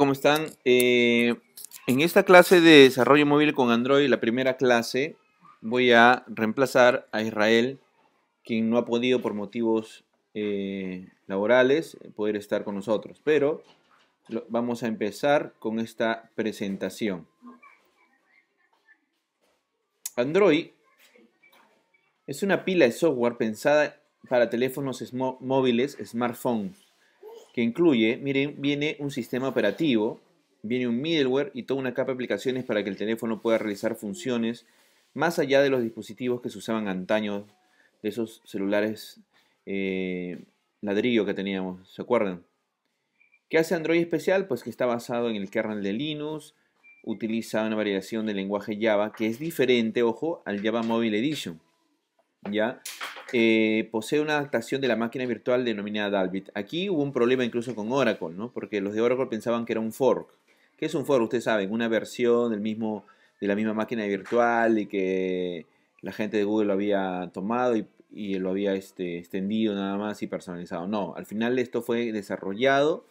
¿Cómo están? Eh, en esta clase de desarrollo móvil con Android, la primera clase, voy a reemplazar a Israel, quien no ha podido por motivos eh, laborales eh, poder estar con nosotros. Pero vamos a empezar con esta presentación. Android es una pila de software pensada para teléfonos móviles, smartphones que incluye, miren, viene un sistema operativo, viene un middleware y toda una capa de aplicaciones para que el teléfono pueda realizar funciones más allá de los dispositivos que se usaban antaño de esos celulares eh, ladrillo que teníamos, ¿se acuerdan? ¿Qué hace Android especial? Pues que está basado en el kernel de Linux, utiliza una variación del lenguaje Java que es diferente, ojo, al Java Mobile Edition. ¿ya? Eh, posee una adaptación de la máquina virtual denominada Dalbit. Aquí hubo un problema incluso con Oracle, ¿no? Porque los de Oracle pensaban que era un fork. ¿Qué es un fork? Ustedes saben, una versión del mismo, de la misma máquina virtual y que la gente de Google lo había tomado y, lo había este, extendido nada más y personalizado. No, al final esto fue desarrollado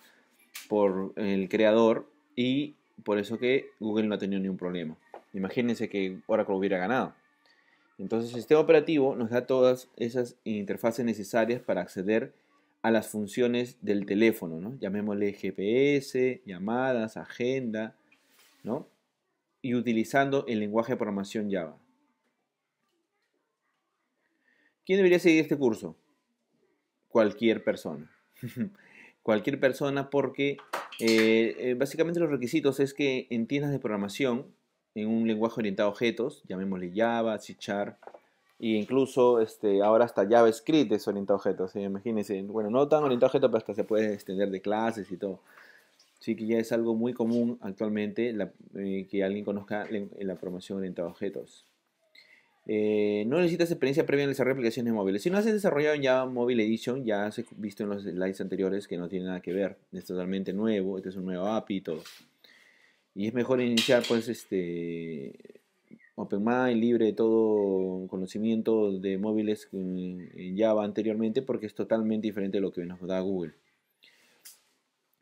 por el creador y por eso que Google no ha tenido ningún problema. Imagínense que Oracle hubiera ganado. Entonces el sistema operativo nos da todas esas interfaces necesarias para acceder a las funciones del teléfono, ¿no? Llamémosle GPS, llamadas, agenda, ¿no? Y utilizando el lenguaje de programación Java. ¿Quién debería seguir este curso? Cualquier persona. Cualquier persona porque eh, eh, básicamente los requisitos es que en tiendas de programación, en un lenguaje orientado a objetos, llamémosle Java, C e incluso este, ahora hasta JavaScript es orientado a objetos, imagínense, bueno, no tan orientado a objetos, pero hasta se puede extender de clases y todo. Así que ya es algo muy común actualmente eh, que alguien conozca la, la orientada a objetos. Eh, no necesitas experiencia previa en desarrollo aplicaciones móviles. Si no has desarrollado en Java Mobile Edition, ya has visto en los slides anteriores que no tiene nada que ver. Es totalmente nuevo, este es un nuevo API y todo. Y es mejor iniciar, pues, este open libre de todo conocimiento de móviles en Java anteriormente, porque es totalmente diferente a lo que nos da Google.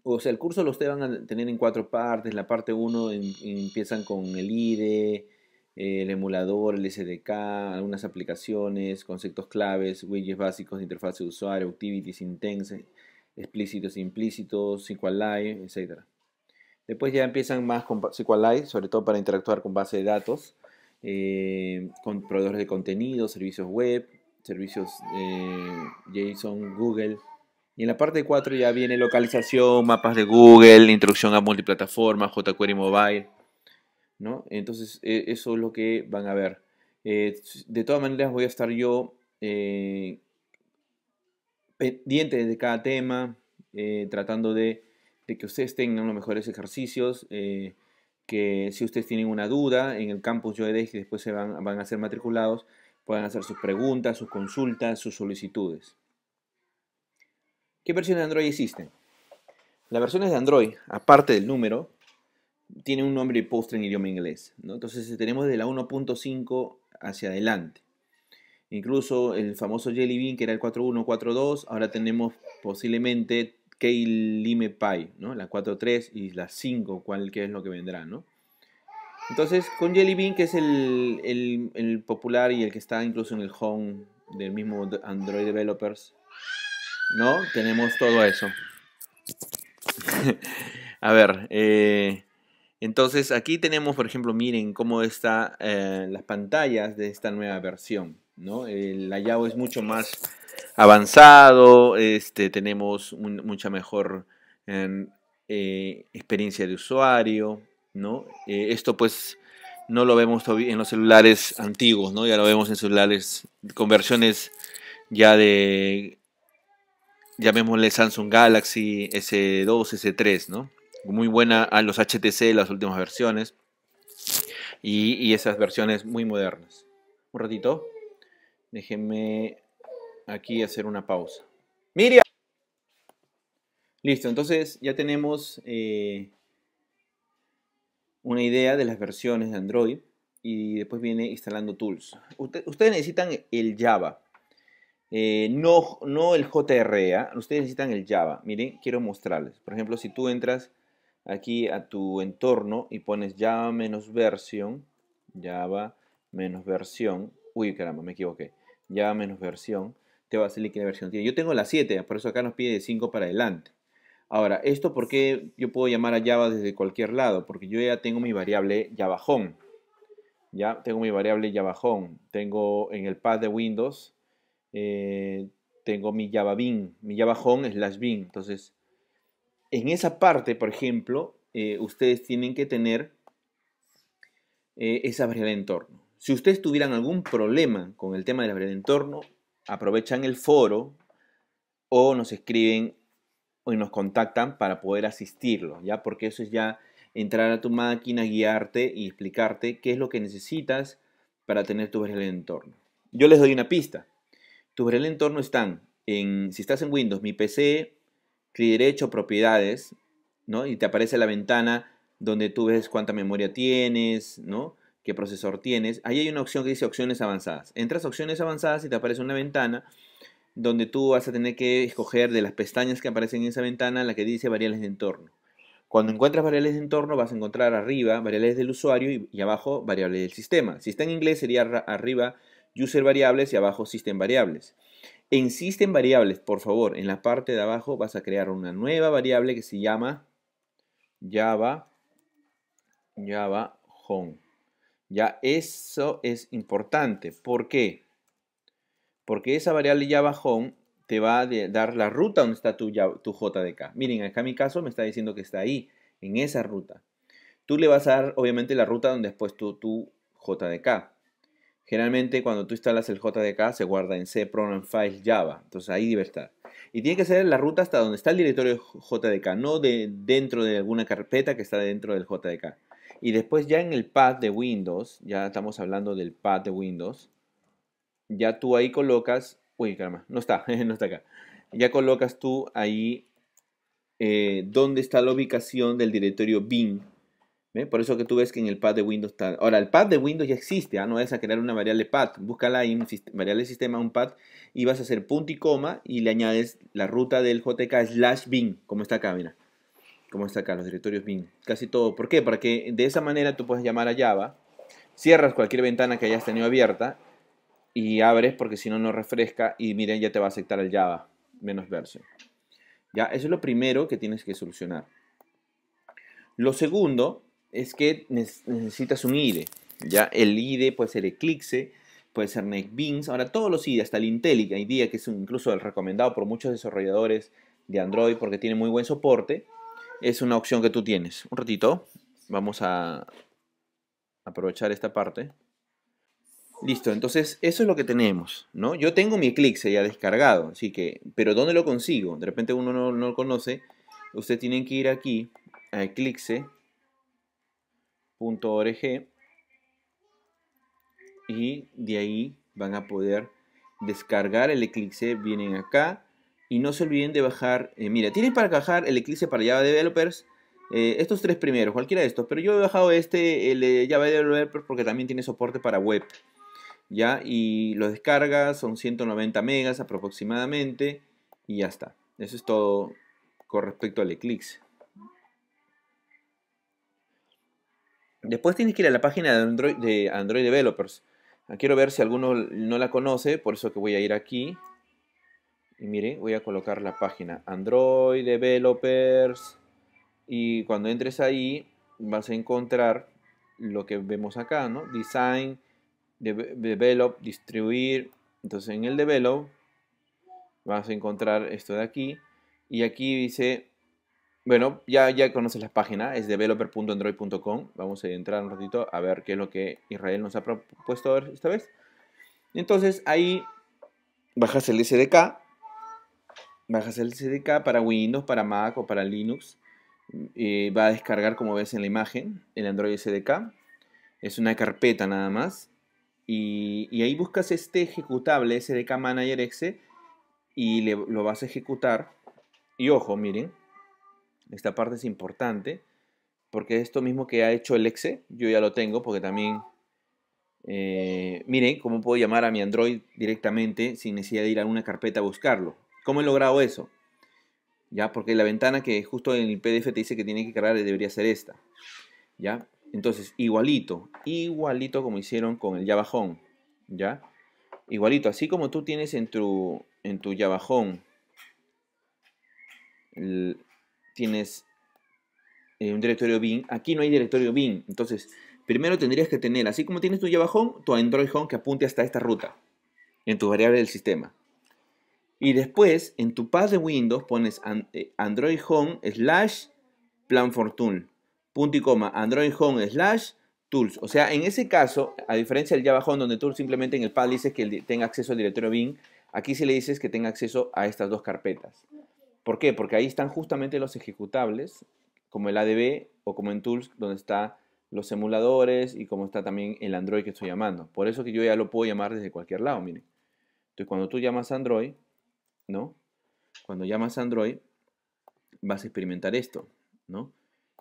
O sea, el curso lo ustedes van a tener en cuatro partes. La parte uno empiezan con el IDE, el emulador, el SDK, algunas aplicaciones, conceptos claves, widgets básicos de interfaz de usuario, activities intense, explícitos e implícitos, live etc. Después ya empiezan más con SQLite, sobre todo para interactuar con base de datos, eh, con proveedores de contenido, servicios web, servicios eh, JSON, Google. Y en la parte 4 ya viene localización, mapas de Google, introducción a multiplataformas, jQuery Mobile. ¿no? Entonces, e, eso es lo que van a ver. Eh, de todas maneras, voy a estar yo pendiente de cada tema, tratando de de que ustedes tengan los mejores ejercicios, eh, que si ustedes tienen una duda en el campus Yoedex que después se van, a ser matriculados, puedan hacer sus preguntas, sus consultas, sus solicitudes. ¿Qué versiones de Android existen? Las versiones de Android, aparte del número, tienen un nombre y postre en idioma inglés. Entonces tenemos de la 1.5 hacia adelante. Incluso el famoso Jelly Bean, que era el 4.1, 4.2, ahora tenemos posiblemente Key Lime Pie, ¿no? La 4.3 y la 5, cuál qué es lo que vendrá, ¿no? Entonces, con Jelly Bean, que es el, popular y el que está incluso en el home del mismo Android Developers, ¿no? Tenemos todo eso. A ver, eh, entonces aquí tenemos, por ejemplo, miren cómo están eh, las pantallas de esta nueva versión, ¿no? El layout es mucho más avanzado, este, tenemos mucha mejor em, eh, experiencia de usuario, ¿no? Eh, esto pues no lo vemos todavía en los celulares antiguos, ¿no? Ya lo vemos en celulares con versiones ya de, llamémosle Samsung Galaxy S2, S3, ¿no? Muy buena a los HTC, las últimas versiones. Y, y esas versiones muy modernas. Un ratito. Déjenme aquí hacer una pausa. Miriam. Listo, entonces ya tenemos eh, una idea de las versiones de Android y después viene instalando tools. ustedes necesitan el Java, eh, no, no el JRA, ustedes necesitan el Java. Miren, quiero mostrarles. Por ejemplo, si tú entras aquí a tu entorno y pones Java menos versión, Java menos versión, uy caramba, me equivoqué, Java menos versión, te va a salir la versión tiene. Yo tengo la 7, por eso acá nos pide de 5 para adelante. Ahora, ¿esto por qué yo puedo llamar a Java desde cualquier lado? Porque yo ya tengo mi variable Java Home. Ya tengo mi variable Java Home. Tengo en el pad de Windows, eh, tengo mi Java Bin, mi Java Home slash Bin. Entonces, en esa parte, por ejemplo, eh, ustedes tienen que tener eh, esa variable de entorno. Si ustedes tuvieran algún problema con el tema de la variable de entorno, aprovechan el foro o nos escriben o nos contactan para poder asistirlo, ¿ya? Porque eso es ya entrar a tu máquina, guiarte y explicarte qué es lo que necesitas para tener tu VRL entorno. Yo les doy una pista. Tu vergel entorno están en, si estás en Windows, mi PC, clic derecho, propiedades, ¿no? Y te aparece la ventana donde tú ves cuánta memoria tienes, ¿no? qué procesor tienes. Ahí hay una opción que dice opciones avanzadas. Entras a opciones avanzadas y te aparece una ventana donde tú vas a tener que escoger de las pestañas que aparecen en esa ventana la que dice variables de entorno. Cuando encuentras variables de entorno vas a encontrar arriba variables del usuario y, y abajo variables del sistema. Si está en inglés sería arriba user variables y abajo system variables. En system variables, por favor, en la parte de abajo vas a crear una nueva variable que se llama Java Java Home. Ya eso es importante. ¿Por qué? Porque esa variable java home te va a dar la ruta donde está tu, JDK. Miren, acá en mi caso me está diciendo que está ahí, en esa ruta. Tú le vas a dar, obviamente, la ruta donde después tu, tu JDK. Generalmente, cuando tú instalas el JDK, se guarda en C Program File Java. Entonces, ahí debe estar. Y tiene que ser la ruta hasta donde está el directorio JDK, no de, dentro de alguna carpeta que está dentro del JDK. Y después ya en el pad de Windows, ya estamos hablando del pad de Windows, ya tú ahí colocas, uy, caramba, no está, no está acá. Ya colocas tú ahí eh, dónde está la ubicación del directorio bin. Por eso que tú ves que en el pad de Windows está. Ahora, el pad de Windows ya existe, ¿ah? no es a crear una variable pad. Búscala ahí, variable sistema, un pad, y vas a hacer punto y coma y le añades la ruta del jk slash bin, como está acá, mira. ¿Cómo está acá, los directorios BIM. casi todo. ¿Por qué? Para de esa manera tú puedes llamar a Java, cierras cualquier ventana que hayas tenido abierta y abres porque si no, no refresca y miren, ya te va a aceptar el Java menos version. Ya, eso es lo primero que tienes que solucionar. Lo segundo es que necesitas un IDE. Ya, el IDE puede ser Eclipse, puede ser NetBeans, ahora todos los IDE, hasta el IntelliJ IDEA, que es incluso el recomendado por muchos desarrolladores de Android porque tiene muy buen soporte es una opción que tú tienes. Un ratito, vamos a aprovechar esta parte. Listo, entonces eso es lo que tenemos, ¿no? Yo tengo mi Eclipse ya descargado, así que, pero ¿dónde lo consigo? De repente uno no, no lo conoce. Ustedes tienen que ir aquí a eclipse.org y de ahí van a poder descargar el Eclipse. Vienen acá, y no se olviden de bajar, eh, mira, tienen para bajar el Eclipse para Java Developers, eh, estos tres primeros, cualquiera de estos, pero yo he bajado este, el de Java Developers, porque también tiene soporte para web, ¿ya? Y lo descargas, son 190 megas aproximadamente, y ya está. Eso es todo con respecto al Eclipse. Después tienes que ir a la página de Android, de Android Developers. Ah, quiero ver si alguno no la conoce, por eso que voy a ir aquí. Y miren, voy a colocar la página Android Developers. Y cuando entres ahí, vas a encontrar lo que vemos acá, ¿no? Design, Develop, Distribuir. Entonces en el Develop vas a encontrar esto de aquí. Y aquí dice, bueno, ya, ya conoces la página, es developer.android.com. Vamos a entrar un ratito a ver qué es lo que Israel nos ha propuesto esta vez. Entonces ahí bajas el SDK bajas el SDK para Windows, para Mac o para Linux. Eh, va a descargar, como ves en la imagen, el Android SDK. Es una carpeta nada más. Y, ahí buscas este ejecutable SDK Manager Exe y lo vas a ejecutar. Y ojo, miren, esta parte es importante porque esto mismo que ha hecho el exe, yo ya lo tengo porque también, eh, miren cómo puedo llamar a mi Android directamente sin necesidad de ir a una carpeta a buscarlo. ¿Cómo he logrado eso? ¿Ya? Porque la ventana que justo en el PDF te dice que tiene que cargar debería ser esta. ¿Ya? Entonces, igualito, igualito como hicieron con el Java ¿Ya? Igualito, así como tú tienes en tu, en tu Java tienes eh, un directorio bin, aquí no hay directorio bin. Entonces, primero tendrías que tener, así como tienes tu Java tu Android Home que apunte hasta esta ruta en tu variable del sistema. Y después, en tu pad de Windows, pones eh, Android Home slash Plan Punto y coma, Android Home slash Tools. O sea, en ese caso, a diferencia del Java Home, donde tú simplemente en el pad dices que tenga acceso al directorio Bing, aquí sí le dices que tenga acceso a estas dos carpetas. ¿Por qué? Porque ahí están justamente los ejecutables, como el ADB o como en Tools, donde están los emuladores y como está también el Android que estoy llamando. Por eso que yo ya lo puedo llamar desde cualquier lado, miren. Entonces, cuando tú llamas Android, ¿no? Cuando llamas Android, vas a experimentar esto, ¿no?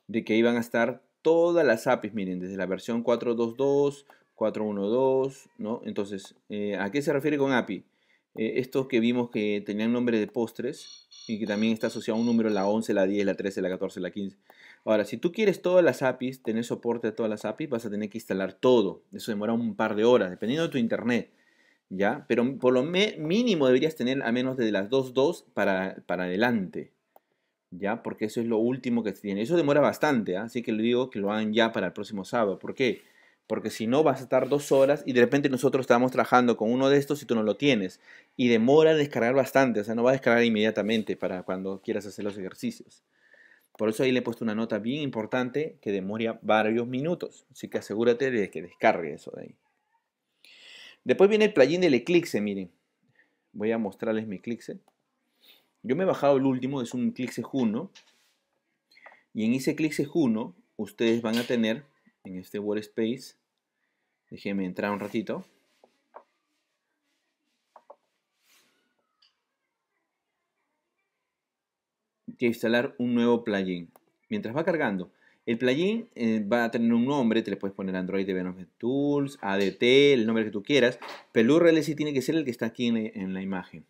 De que iban a estar todas las APIs, miren, desde la versión 4.2.2, 4.1.2, ¿no? Entonces, eh, ¿a qué se refiere con API? Eh, estos que vimos que tenían nombre de postres y que también está asociado a un número, la 11, la 10, la 13, la 14, la 15. Ahora, si tú quieres todas las APIs, tener soporte a todas las APIs, vas a tener que instalar todo. Eso demora un par de horas, dependiendo de tu internet. ¿ya? Pero por lo mínimo deberías tener a menos de las 2.2 para, para adelante, ¿ya? Porque eso es lo último que tiene. Eso demora bastante, ¿ah? así que le digo que lo hagan ya para el próximo sábado. ¿Por qué? Porque si no vas a estar dos horas y de repente nosotros estamos trabajando con uno de estos y tú no lo tienes. Y demora descargar bastante, o sea, no va a descargar inmediatamente para cuando quieras hacer los ejercicios. Por eso ahí le he puesto una nota bien importante que demora varios minutos. Así que asegúrate de que descargue eso de ahí. Después viene el plugin del Eclipse, miren. Voy a mostrarles mi Eclipse. Yo me he bajado el último, es un Eclipse Juno. Y en ese Eclipse Juno, ustedes van a tener, en este workspace, déjenme entrar un ratito. que instalar un nuevo plugin. Mientras va cargando, el plugin eh, va a tener un nombre, te le puedes poner Android Development Tools, ADT, el nombre que tú quieras, pero el URL sí tiene que ser el que está aquí en la, imagen.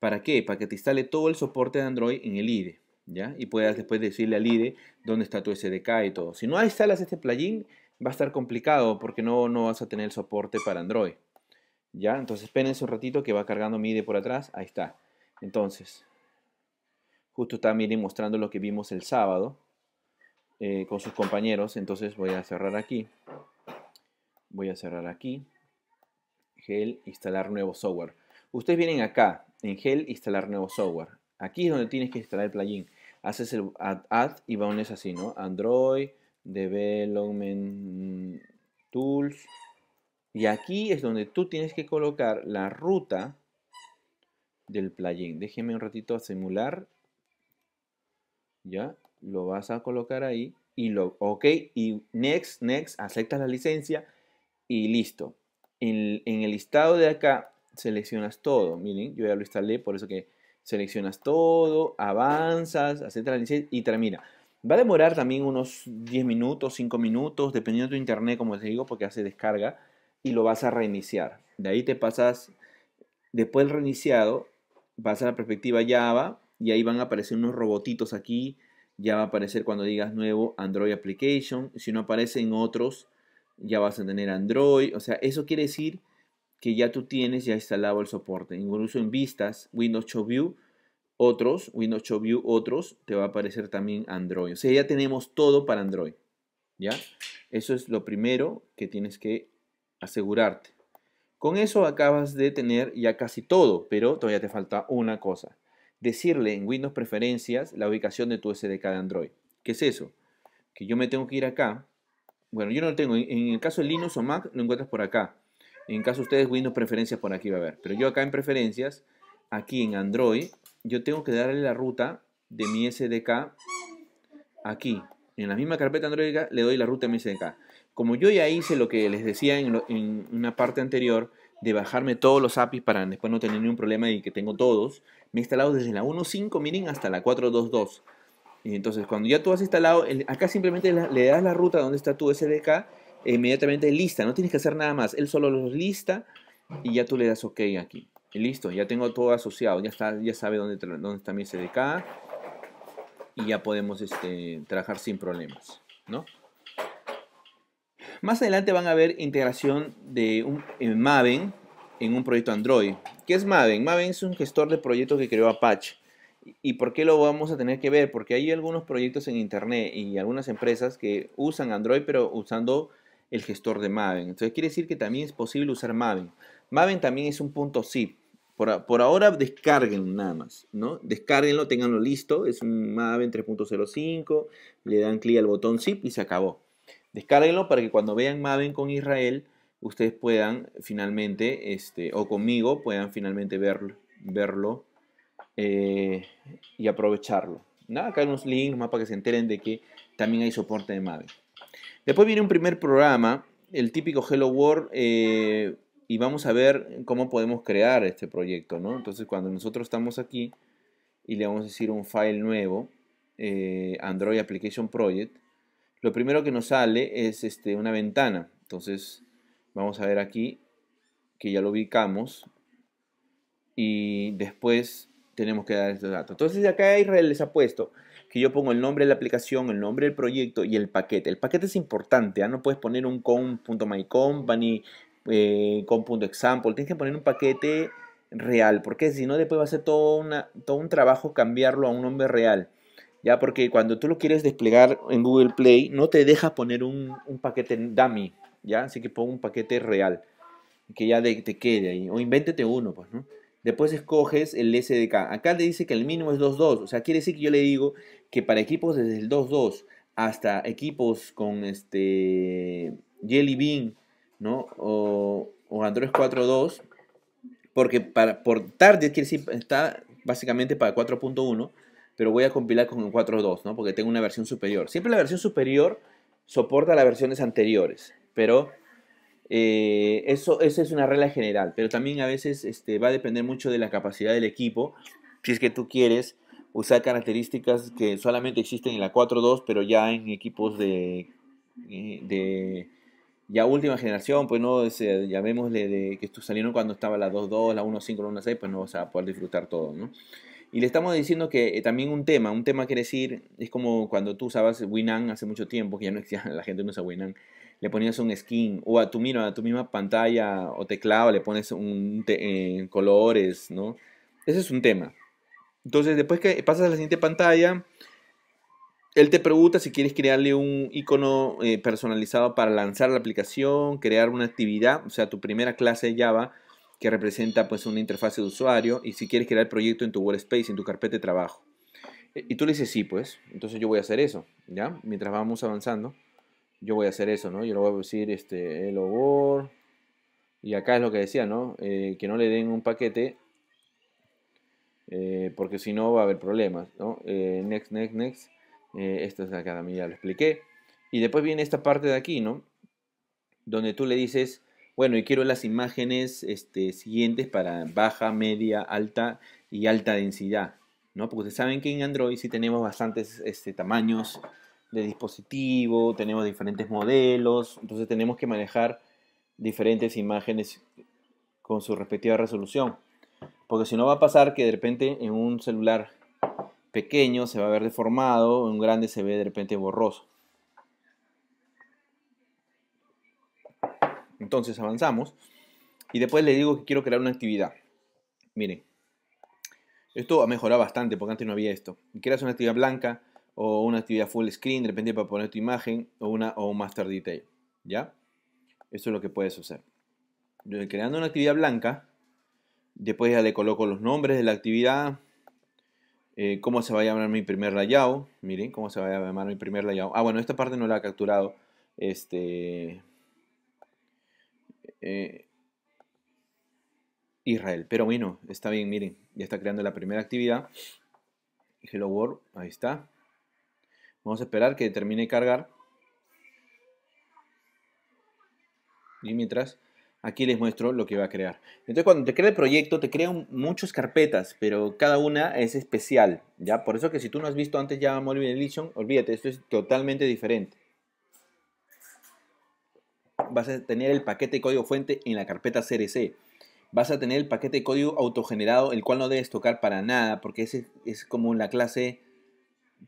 ¿Para qué? Para que te instale todo el soporte de Android en el IDE, ¿ya? Y puedas después decirle al IDE dónde está tu SDK y todo. Si no instalas este plugin, va a estar complicado porque no, no vas a tener el soporte para Android, ¿ya? Entonces espérense un ratito que va cargando mi IDE por atrás, ahí está. Entonces, justo también mostrando lo que vimos el sábado, eh, con sus compañeros. Entonces voy a cerrar aquí. Voy a cerrar aquí. Gel, instalar nuevo software. Ustedes vienen acá, en Gel, instalar nuevo software. Aquí es donde tienes que instalar el plugin. Haces el add, va y pones así, ¿no? Android, Development Tools. Y aquí es donde tú tienes que colocar la ruta del plugin. Déjenme un ratito a simular. ¿Ya? lo vas a colocar ahí y lo, ok, y next, next, aceptas la licencia y listo. En, en el listado de acá seleccionas todo, miren, yo ya lo instalé, por eso que seleccionas todo, avanzas, aceptas la licencia y termina. Va a demorar también unos 10 minutos, 5 minutos, dependiendo de tu internet, como les digo, porque hace descarga y lo vas a reiniciar. De ahí te pasas, después del reiniciado, vas a la perspectiva Java y ahí van a aparecer unos robotitos aquí ya va a aparecer cuando digas nuevo Android Application. Si no aparece en otros, ya vas a tener Android. O sea, eso quiere decir que ya tú tienes ya instalado el soporte. Incluso en vistas, Windows Show View, otros, Windows Show View, otros, te va a aparecer también Android. O sea, ya tenemos todo para Android. ¿Ya? Eso es lo primero que tienes que asegurarte. Con eso acabas de tener ya casi todo, pero todavía te falta una cosa decirle en Windows Preferencias la ubicación de tu SDK de Android. ¿Qué es eso? Que yo me tengo que ir acá. Bueno, yo no lo tengo. En el caso de Linux o Mac lo encuentras por acá. En caso de ustedes, Windows Preferencias por aquí va a haber. Pero yo acá en Preferencias, aquí en Android, yo tengo que darle la ruta de mi SDK aquí. En la misma carpeta Android le doy la ruta de mi SDK. Como yo ya hice lo que les decía en, en una parte anterior, de bajarme todos los APIs para después no tener ningún problema y que tengo todos, me he instalado desde la 1.5, miren, hasta la 4.2.2. Y entonces, cuando ya tú has instalado, acá simplemente le das la ruta donde está tu SDK, e inmediatamente lista, no tienes que hacer nada más, él solo los lista y ya tú le das OK aquí. listo, ya tengo todo asociado, ya, está, ya sabe dónde, dónde está mi SDK y ya podemos este, trabajar sin problemas, ¿no? Más adelante van a ver integración de un Maven en un proyecto Android. ¿Qué es Maven? Maven es un gestor de proyectos que creó Apache. ¿Y por qué lo vamos a tener que ver? Porque hay algunos proyectos en Internet y algunas empresas que usan Android pero usando el gestor de Maven. Entonces quiere decir que también es posible usar Maven. Maven también es un punto zip. Por, ahora descarguen nada más, ¿no? Descárguenlo, tenganlo listo. Es un Maven 3.05. Le dan clic al botón zip y se acabó. Descárguenlo para que cuando vean Maven con Israel ustedes puedan finalmente, este, o conmigo, puedan finalmente verlo, verlo eh, y aprovecharlo. nada Acá hay unos links más para que se enteren de que también hay soporte de madre Después viene un primer programa, el típico Hello World, eh, y vamos a ver cómo podemos crear este proyecto. ¿no? Entonces, cuando nosotros estamos aquí y le vamos a decir un file nuevo, eh, Android Application Project, lo primero que nos sale es este, una ventana. Entonces, Vamos a ver aquí que ya lo ubicamos. Y después tenemos que dar este dato. Entonces acá Israel les ha puesto que yo pongo el nombre de la aplicación, el nombre del proyecto y el paquete. El paquete es importante, ¿ya? ¿ah? no puedes poner un com.mycompany, eh, com.example, tienes que poner un paquete real, porque si no después va a ser todo, una, todo un trabajo cambiarlo a un nombre real. Ya, porque cuando tú lo quieres desplegar en Google Play, no te deja poner un, un paquete dummy, ¿ya? Así que pongo un paquete real, que ya te quede ahí, o invéntete uno, pues, ¿no? Después escoges el SDK. Acá le dice que el mínimo es 2.2, o sea, quiere decir que yo le digo que para equipos desde el 2.2 hasta equipos con este Jelly Bean, ¿no? O, o Android 4.2, porque para, por tarde quiere decir, está básicamente para 4.1, pero voy a compilar con el 4.2, ¿no? Porque tengo una versión superior. Siempre la versión superior soporta las versiones anteriores pero eh, eso, esa es una regla general, pero también a veces este, va a depender mucho de la capacidad del equipo, si es que tú quieres usar características que solamente existen en la 4-2, pero ya en equipos de, eh, de ya última generación, pues no, llamémosle ya de que salieron cuando estaba la 2-2, la 1-5, la 1-6, pues no vas a poder disfrutar todo, ¿no? Y le estamos diciendo que eh, también un tema, un tema quiere decir, es como cuando tú usabas winan hace mucho tiempo, que ya no existía, la gente no usa winan le ponías un skin o a tu, mira, a tu misma pantalla o teclado le pones un eh, colores, ¿no? Ese es un tema. Entonces, después que pasas a la siguiente pantalla, él te pregunta si quieres crearle un icono eh, personalizado para lanzar la aplicación, crear una actividad, o sea, tu primera clase de Java que representa pues una interfaz de usuario y si quieres crear el proyecto en tu workspace, en tu carpeta de trabajo. E, y tú le dices sí, pues, entonces yo voy a hacer eso, ¿ya? Mientras vamos avanzando yo voy a hacer eso, ¿no? Yo le voy a decir este, el world. Y acá es lo que decía, ¿no? Eh, que no le den un paquete. Eh, porque si no va a haber problemas, ¿no? Eh, next, next, next. esto es acá mí ya lo expliqué. Y después viene esta parte de aquí, ¿no? Donde tú le dices, bueno, y quiero las imágenes este, siguientes para baja, media, alta y alta densidad, ¿no? Porque ustedes saben que en Android sí tenemos bastantes este, tamaños de dispositivo, tenemos diferentes modelos, entonces tenemos que manejar diferentes imágenes con su respectiva resolución. Porque si no va a pasar que de repente en un celular pequeño se va a ver deformado, en un grande se ve de repente borroso. Entonces avanzamos y después le digo que quiero crear una actividad. Miren, esto ha mejorado bastante porque antes no había esto. Creas una actividad blanca, o una actividad full screen, de para poner tu imagen o, una, o un master detail. ¿Ya? Eso es lo que puedes hacer. Creando una actividad blanca, después ya le coloco los nombres de la actividad, eh, cómo se va a llamar mi primer layout. Miren, cómo se va a llamar mi primer layout. Ah, bueno, esta parte no la ha capturado. Este. Eh, Israel. Pero bueno, está bien, miren. Ya está creando la primera actividad. Hello World, ahí está. Vamos a esperar que termine de cargar. Y mientras, aquí les muestro lo que va a crear. Entonces, cuando te crea el proyecto, te crean muchas carpetas, pero cada una es especial, ¿ya? Por eso que si tú no has visto antes ya Mobile Edition, olvídate, esto es totalmente diferente. Vas a tener el paquete de código fuente en la carpeta CRC. Vas a tener el paquete de código autogenerado, el cual no debes tocar para nada, porque ese es como la clase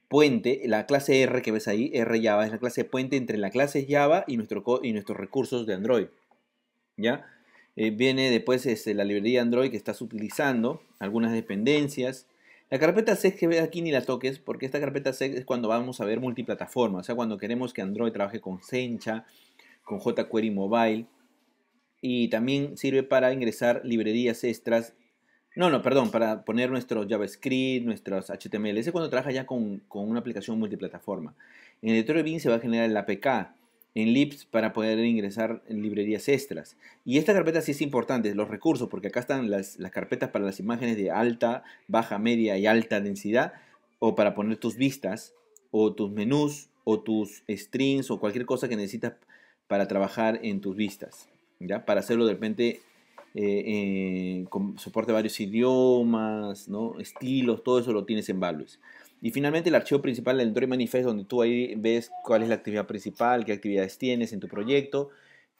puente, la clase R que ves ahí, R Java, es la clase puente entre la clase Java y, nuestro, y nuestros recursos de Android. ¿Ya? Eh, viene después este, la librería Android que estás utilizando, algunas dependencias. La carpeta sec que ves aquí ni la toques, porque esta carpeta C es cuando vamos a ver multiplataforma, o sea, cuando queremos que Android trabaje con Sencha, con jQuery Mobile, y también sirve para ingresar librerías extras no, no, perdón, para poner nuestro JavaScript, nuestros HTML. Ese cuando trabaja ya con, una aplicación multiplataforma. En el editor de se va a generar el APK en Libs para poder ingresar en librerías extras. Y esta carpeta sí es importante, los recursos, porque acá están las, las carpetas para las imágenes de alta, baja, media y alta densidad, o para poner tus vistas, o tus menús, o tus strings, o cualquier cosa que necesitas para trabajar en tus vistas. ¿ya? Para hacerlo de repente eh, eh, con soporte varios idiomas, ¿no? estilos, todo eso lo tienes en Values. Y finalmente el archivo principal del Android Manifest, donde tú ahí ves cuál es la actividad principal, qué actividades tienes en tu proyecto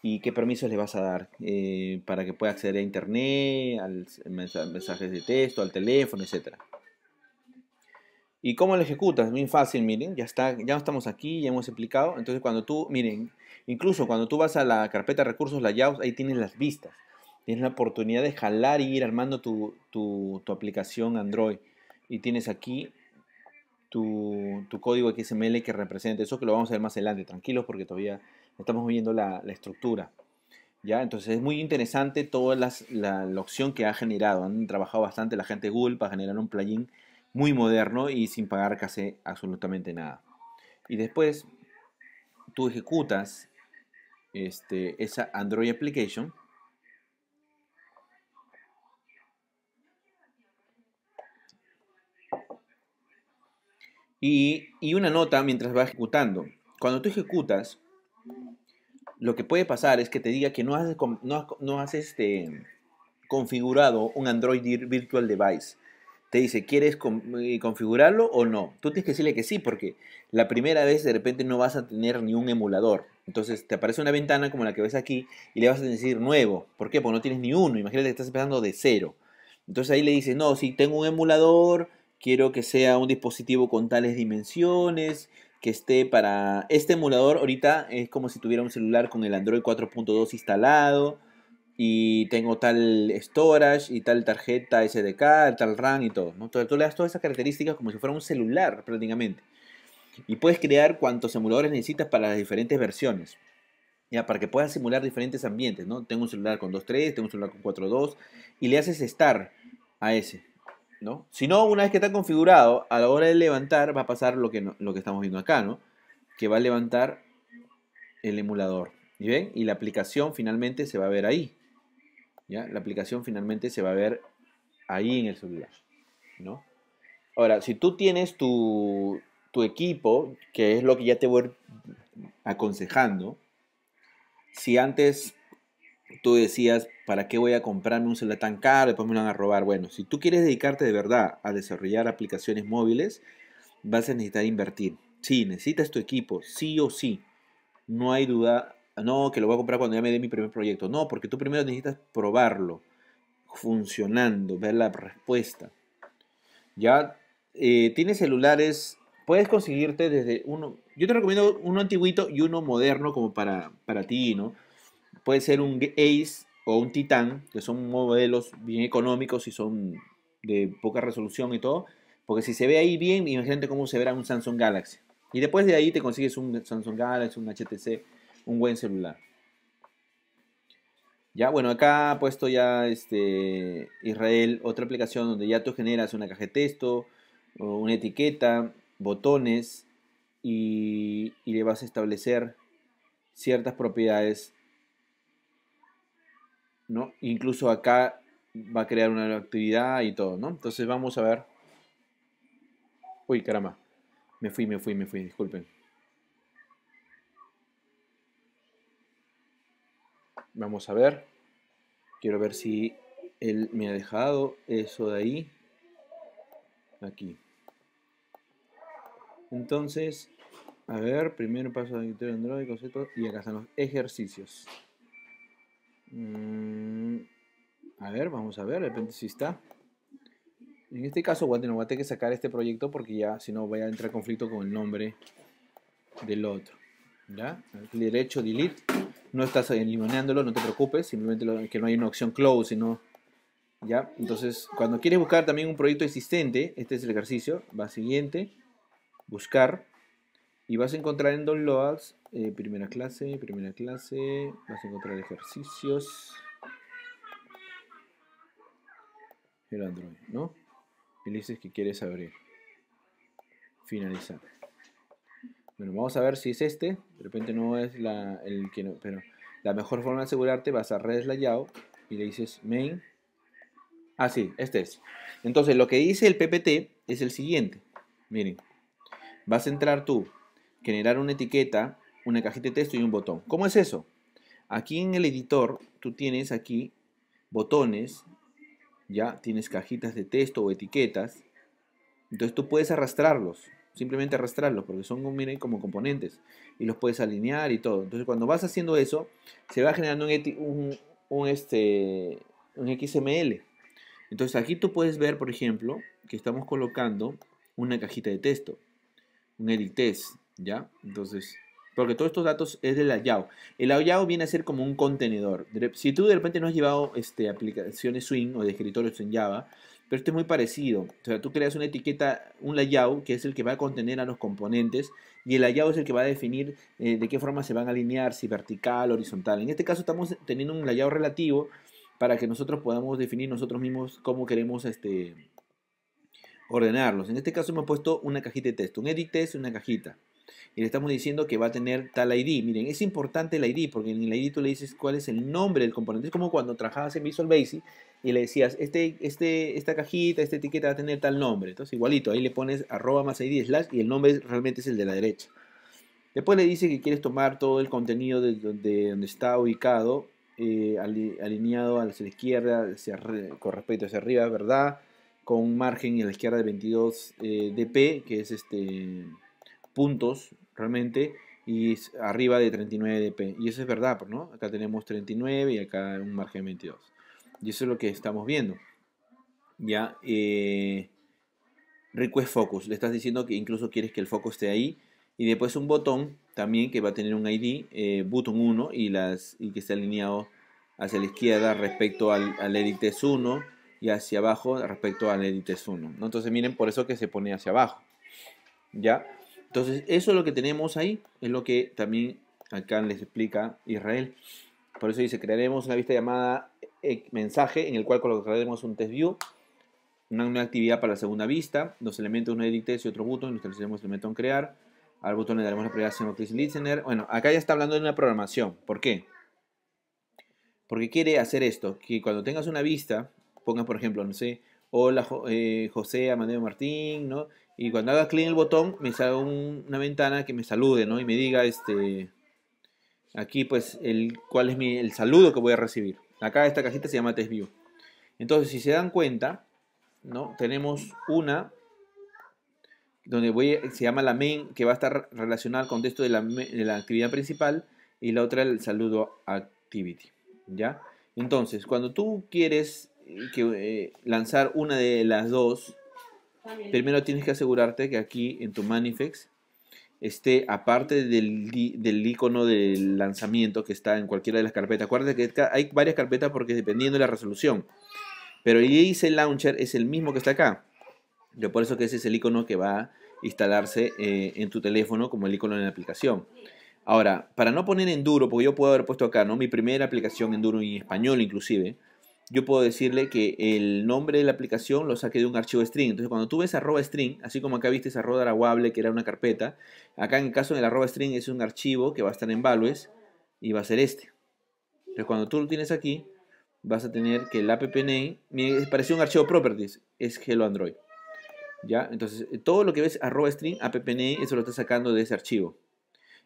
y qué permisos le vas a dar eh, para que pueda acceder a internet, a mensajes de texto, al teléfono, etc. ¿Y cómo lo ejecutas? Muy fácil, miren, ya, está, ya estamos aquí, ya hemos explicado. Entonces cuando tú, miren, incluso cuando tú vas a la carpeta recursos layouts, ahí tienes las vistas tienes la oportunidad de jalar y ir armando tu, tu, tu aplicación Android. Y tienes aquí tu, tu, código XML que representa. Eso que lo vamos a ver más adelante, tranquilos, porque todavía estamos viendo la, la estructura. ¿Ya? Entonces es muy interesante toda la, la, opción que ha generado. Han trabajado bastante la gente de Google para generar un plugin muy moderno y sin pagar casi absolutamente nada. Y después tú ejecutas este, esa Android Application y, una nota mientras va ejecutando. Cuando tú ejecutas, lo que puede pasar es que te diga que no has, no este, configurado un Android Virtual Device. Te dice, ¿quieres eh, configurarlo o no? Tú tienes que decirle que sí, porque la primera vez de repente no vas a tener ni un emulador. Entonces te aparece una ventana como la que ves aquí y le vas a decir nuevo. ¿Por qué? Porque no tienes ni uno. Imagínate que estás empezando de cero. Entonces ahí le dices, no, si tengo un emulador, quiero que sea un dispositivo con tales dimensiones, que esté para... Este emulador ahorita es como si tuviera un celular con el Android 4.2 instalado y tengo tal storage y tal tarjeta SDK, tal RAM y todo. Entonces, tú le das todas esas características como si fuera un celular prácticamente. Y puedes crear cuantos emuladores necesitas para las diferentes versiones. Ya, para que puedas simular diferentes ambientes, ¿no? Tengo un celular con 2.3, tengo un celular con 4.2 y le haces estar a ese. ¿no? Si no, una vez que está configurado, a la hora de levantar va a pasar lo que, lo que estamos viendo acá, ¿no? Que va a levantar el emulador. ¿Y ven? Y la aplicación finalmente se va a ver ahí. ¿Ya? La aplicación finalmente se va a ver ahí en el celular, ¿no? Ahora, si tú tienes tu, tu equipo, que es lo que ya te voy aconsejando, si antes tú decías, ¿para qué voy a comprarme un celular tan caro? Después me lo van a robar. Bueno, si tú quieres dedicarte de verdad a desarrollar aplicaciones móviles, vas a necesitar invertir. Sí, necesitas tu equipo, sí o sí. No hay duda, no, que lo voy a comprar cuando ya me dé mi primer proyecto. No, porque tú primero necesitas probarlo, funcionando, ver la respuesta. Ya eh, tienes celulares, puedes conseguirte desde uno. Yo te recomiendo uno antiguito y uno moderno como para, para ti, ¿no? puede ser un Ace o un Titan, que son modelos bien económicos y son de poca resolución y todo. Porque si se ve ahí bien, imagínate cómo se verá un Samsung Galaxy. Y después de ahí te consigues un Samsung Galaxy, un HTC, un buen celular. Ya, bueno, acá ha puesto ya este, Israel otra aplicación donde ya tú generas una caja de texto, una etiqueta, botones y le vas a establecer ciertas propiedades ¿no? Incluso acá va a crear una actividad y todo, ¿no? Entonces vamos a ver. Uy, caramba. Me fui, me fui, me fui, disculpen. Vamos a ver. Quiero ver si él me ha dejado eso de ahí. Aquí. Entonces, a ver, primero paso de Android, y acá están los ejercicios. Mm, a ver, vamos a ver, de repente si sí está. En este caso, no voy a tener que sacar este proyecto porque ya, si no, voy a entrar en conflicto con el nombre del otro. ¿Ya? derecho delete. No estás eliminándolo, no te preocupes. Simplemente que no hay una opción close, sino... ¿Ya? Entonces, cuando quieres buscar también un proyecto existente, este es el ejercicio, va siguiente, buscar, y vas a encontrar en Downloads, eh, primera clase, primera clase, vas a encontrar ejercicios. El Android, ¿no? Y le dices que quieres abrir. Finalizar. Bueno, vamos a ver si es este. De repente no es la, el que pero la mejor forma de asegurarte, vas a redes y le dices main. Ah, sí, este es. Entonces, lo que dice el PPT es el siguiente. Miren, vas a entrar tú generar una etiqueta, una cajita de texto y un botón. ¿Cómo es eso? Aquí en el editor tú tienes aquí botones, ya tienes cajitas de texto o etiquetas. Entonces tú puedes arrastrarlos, simplemente arrastrarlos porque son miren, como componentes y los puedes alinear y todo. Entonces cuando vas haciendo eso, se va generando un, un este, XML. Entonces aquí tú puedes ver, por ejemplo, que estamos colocando una cajita de texto, un edit test, ¿Ya? Entonces, porque todos estos datos es del layout. El layout viene a ser como un contenedor. Si tú de repente no has llevado este, aplicaciones Swing o de escritorios en Java, pero este es muy parecido. O sea, tú creas una etiqueta, un layout, que es el que va a contener a los componentes, y el layout es el que va a definir eh, de qué forma se van a alinear, si vertical, horizontal. En este caso estamos teniendo un layout relativo para que nosotros podamos definir nosotros mismos cómo queremos este, ordenarlos. En este caso hemos puesto una cajita de texto, un edit test y una cajita. Y le estamos diciendo que va a tener tal ID. Miren, es importante el ID porque en el ID tú le dices cuál es el nombre del componente. Es como cuando trabajabas en Visual Basic y le decías, este, este, esta cajita, esta etiqueta va a tener tal nombre. Entonces, igualito, ahí le pones arroba más ID slash y el nombre realmente es el de la derecha. Después le dice que quieres tomar todo el contenido de, donde está ubicado, eh, alineado hacia la izquierda, con respecto hacia arriba, ¿verdad? Con un margen en la izquierda de 22 eh, dp, que es este puntos realmente y arriba de 39 dp. Y eso es verdad, pues, ¿no? Acá tenemos 39 y acá un margen de 22. Y eso es lo que estamos viendo. Ya, eh, request focus. Le estás diciendo que incluso quieres que el foco esté ahí. Y después un botón también que va a tener un ID, eh, button 1, y, las, y que esté alineado hacia la izquierda respecto al, edit test 1 y hacia abajo respecto al edit es 1. Entonces miren, por eso que se pone hacia abajo. ¿Ya? Entonces, eso es lo que tenemos ahí, es lo que también acá les explica Israel. Por eso dice, crearemos una vista llamada eh, mensaje en el cual colocaremos un test view, una, actividad para la segunda vista, dos elementos, uno edit test y otro botón, damos el botón crear, al botón le daremos la prioridad Listener. Bueno, acá ya está hablando de una programación. ¿Por qué? Porque quiere hacer esto, que cuando tengas una vista, ponga por ejemplo, no sé, hola eh, José Amadeo Martín, ¿no? Y cuando haga clic en el botón, me sale una ventana que me salude, ¿no? Y me diga, este, aquí pues, el, cuál es mi, el saludo que voy a recibir. Acá esta cajita se llama Test View. Entonces, si se dan cuenta, ¿no? Tenemos una donde voy, se llama la main, que va a estar relacionada con contexto de la, la actividad principal, y la otra el saludo activity, ¿ya? Entonces, cuando tú quieres eh, que, eh, lanzar una de las dos, primero tienes que asegurarte que aquí en tu manifest esté, aparte del, del icono del lanzamiento que está en cualquiera de las carpetas. Acuérdate que hay varias carpetas porque dependiendo de la resolución. Pero el Launcher es el mismo que está acá. Yo por eso que ese es el icono que va a instalarse eh, en tu teléfono como el icono de la aplicación. Ahora, para no poner Enduro, porque yo puedo haber puesto acá, ¿no? Mi primera aplicación Enduro en español inclusive yo puedo decirle que el nombre de la aplicación lo saqué de un archivo string. Entonces, cuando tú ves arroba string, así como acá viste arroba wable, que era una carpeta, acá en el caso del arroba string es un archivo que va a estar en values y va a ser este. Entonces, cuando tú lo tienes aquí, vas a tener que el app-name, me un archivo properties, es hello android. ¿Ya? Entonces, todo lo que ves arroba string, app eso lo está sacando de ese archivo.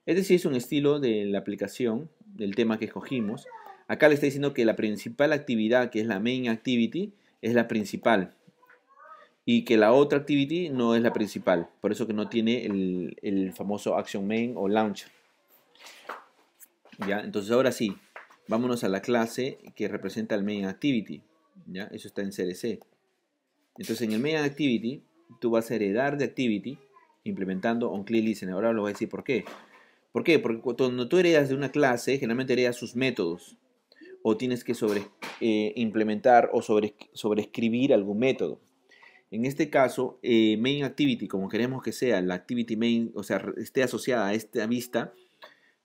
es este decir es un estilo de la aplicación, del tema que escogimos. Acá le está diciendo que la principal actividad, que es la main activity, es la principal. Y que la otra activity no es la principal. Por eso que no tiene el, famoso action main o launcher. ¿Ya? Entonces ahora sí, vámonos a la clase que representa el main activity. ¿Ya? Eso está en CRC. Entonces en el main activity, tú vas a heredar de activity implementando onClickListener. Ahora lo voy a decir por qué. ¿Por qué? Porque cuando tú heredas de una clase, generalmente heredas sus métodos o tienes que eh, implementar o sobre, sobreescribir algún método. En este caso, eh, main activity, como queremos que sea, la activity main, o sea, esté asociada a esta vista,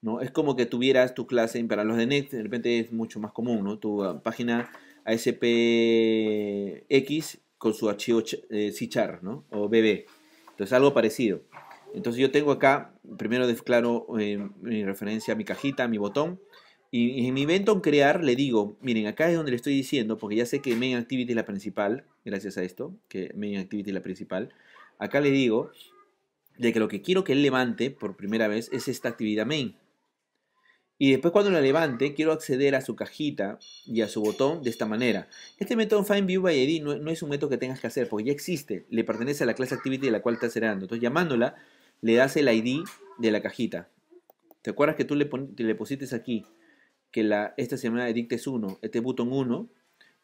¿no? Es como que tuvieras tu clase, para los de net, de repente es mucho más común, ¿no? Tu ah, página ASPX con su archivo C-Char, eh, ¿no? O BB. Entonces, algo parecido. Entonces, yo tengo acá, primero declaro mi referencia a mi cajita, mi botón, y, en mi Venton Crear le digo, miren, acá es donde le estoy diciendo, porque ya sé que Main Activity es la principal, gracias a esto, que Main Activity es la principal. Acá le digo de que lo que quiero que él levante por primera vez es esta actividad Main. Y después cuando la levante, quiero acceder a su cajita y a su botón de esta manera. Este método Find no, es un método que tengas que hacer, porque ya existe. Le pertenece a la clase Activity de la cual estás creando. Entonces, llamándola, le das el ID de la cajita. ¿Te acuerdas que tú le, le pusiste aquí que la, esta semana de dictes 1, este botón 1,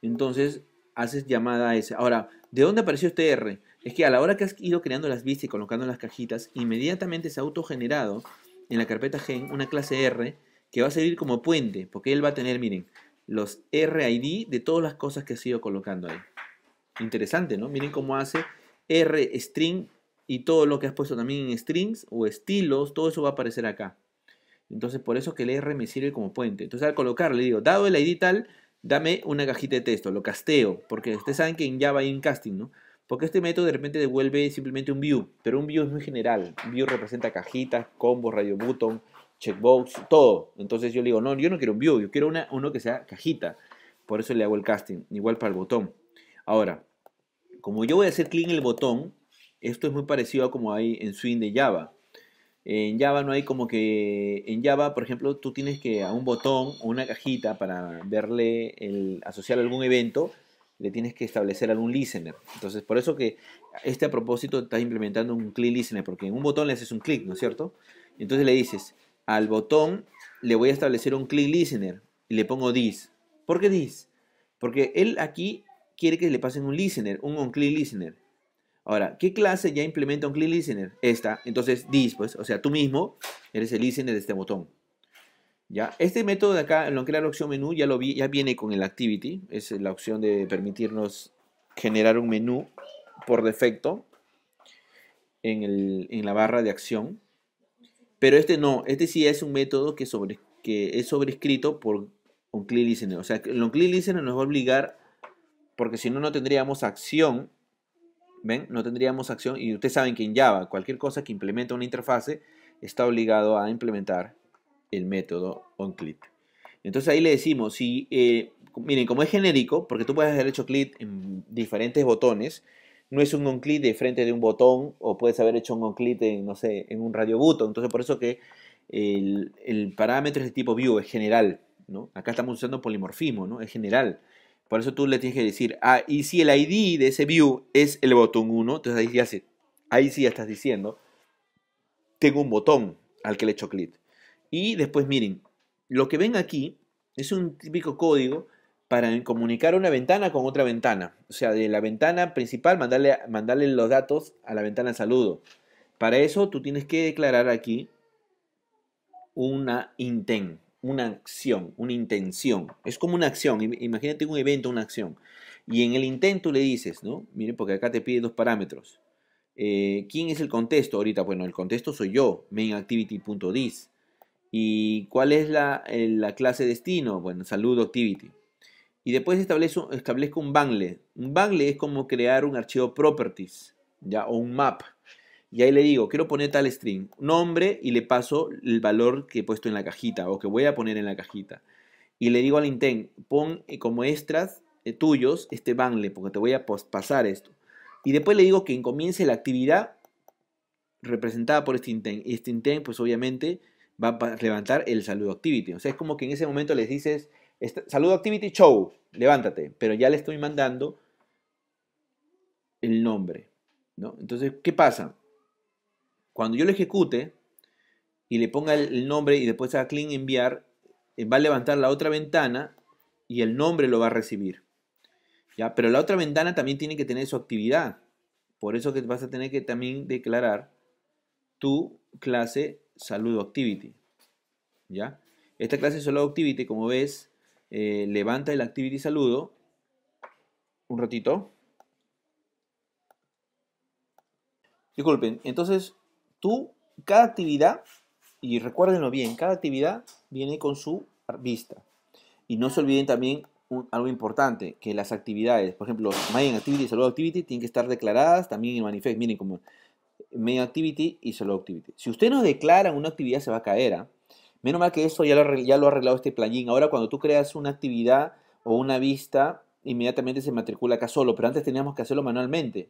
entonces haces llamada a ese. Ahora, ¿de dónde apareció este R? Es que a la hora que has ido creando las vistas y colocando las cajitas, inmediatamente se ha autogenerado en la carpeta gen una clase R que va a servir como puente, porque él va a tener, miren, los RID de todas las cosas que has ido colocando ahí. Interesante, ¿no? Miren cómo hace R string y todo lo que has puesto también en strings o estilos, todo eso va a aparecer acá. Entonces, por eso que el R me sirve como puente. Entonces, al colocar, le digo, dado el ID tal, dame una cajita de texto, lo casteo, porque ustedes saben que en Java hay un casting, ¿no? Porque este método de repente devuelve simplemente un view, pero un view es muy general. Un view representa cajitas, combos, radio button, checkbox, todo. Entonces yo le digo, no, yo no quiero un view, yo quiero uno que sea cajita. Por eso le hago el casting, igual para el botón. Ahora, como yo voy a hacer clic en el botón, esto es muy parecido a como hay en Swing de Java. En Java no hay como que, en Java, por ejemplo, tú tienes que a un botón o una cajita para verle, el, asociar algún evento, le tienes que establecer algún listener. Entonces, por eso que este a propósito está implementando un click listener, porque en un botón le haces un click, ¿no es cierto? Entonces le dices, al botón le voy a establecer un click listener y le pongo this. ¿Por qué this? Porque él aquí quiere que le pasen un listener, un on click listener. Ahora, ¿qué clase ya implementa un click Listener? Esta. Entonces, this, pues, o sea, tú mismo eres el listener de este botón. ¿Ya? Este método de acá, lo que era la opción menú, ya, lo vi, ya viene con el activity. Es la opción de permitirnos generar un menú por defecto en, la barra de acción. Pero este no, este sí es un método que, sobre, que es sobrescrito por un click listener. O sea, el OnClickListener nos va a obligar, porque si no, no tendríamos acción ¿Ven? No tendríamos acción y ustedes saben que en Java cualquier cosa que implementa una interfase está obligado a implementar el método onClick. Entonces ahí le decimos, si, eh, miren, como es genérico, porque tú puedes haber hecho click en diferentes botones, no es un onClick de frente de un botón, o puedes haber hecho un onClick en, no sé, en un radio button. Entonces por eso que el, parámetro es de tipo view, es general. ¿no? Acá estamos usando polimorfismo, ¿no? es general. Por eso tú le tienes que decir, ah, y si el ID de ese view es el botón 1, entonces ahí, ahí sí ya estás diciendo, tengo un botón al que le echo clic. Y después miren, lo que ven aquí es un típico código para comunicar una ventana con otra ventana. O sea, de la ventana principal mandarle, mandarle los datos a la ventana saludo. Para eso tú tienes que declarar aquí una intent una acción, una intención. Es como una acción. Imagínate un evento, una acción. Y en el intento le dices, ¿no? Miren, porque acá te pide dos parámetros. Eh, ¿Quién es el contexto ahorita? Bueno, el contexto soy yo, mainActivity.dis. ¿Y cuál es eh, la, clase destino? Bueno, saludo activity. Y después establezco, establezco un bangle. Un bangle es como crear un archivo properties, ¿ya? O un map y ahí le digo, quiero poner tal string, nombre y le paso el valor que he puesto en la cajita o que voy a poner en la cajita. Y le digo al intent, pon eh, como extras eh, tuyos este bangle porque te voy a pasar esto. Y después le digo que comience la actividad representada por este intent. Y este intent, pues obviamente, va a levantar el saludo activity. O sea, es como que en ese momento les dices, saludo activity show, levántate. Pero ya le estoy mandando el nombre. ¿no? Entonces, ¿qué pasa? Cuando yo lo ejecute y le ponga el nombre y después haga clean enviar, eh, va a levantar la otra ventana y el nombre lo va a recibir. ¿Ya? Pero la otra ventana también tiene que tener su actividad. Por eso que vas a tener que también declarar tu clase Saludo Activity. ¿Ya? Esta clase Saludo Activity, como ves, eh, levanta el Activity Saludo. Un ratito. Disculpen, entonces cada actividad, y recuérdenlo bien, cada actividad viene con su vista. Y no se olviden también algo importante, que las actividades, por ejemplo, Main Activity y Solo Activity tienen que estar declaradas también en el manifest. Miren como Main Activity y Solo Activity. Si usted no declara una actividad se va a caer. ¿ah? Menos mal que eso ya lo, ya lo ha arreglado este plugin. Ahora cuando tú creas una actividad o una vista, inmediatamente se matricula acá solo, pero antes teníamos que hacerlo manualmente.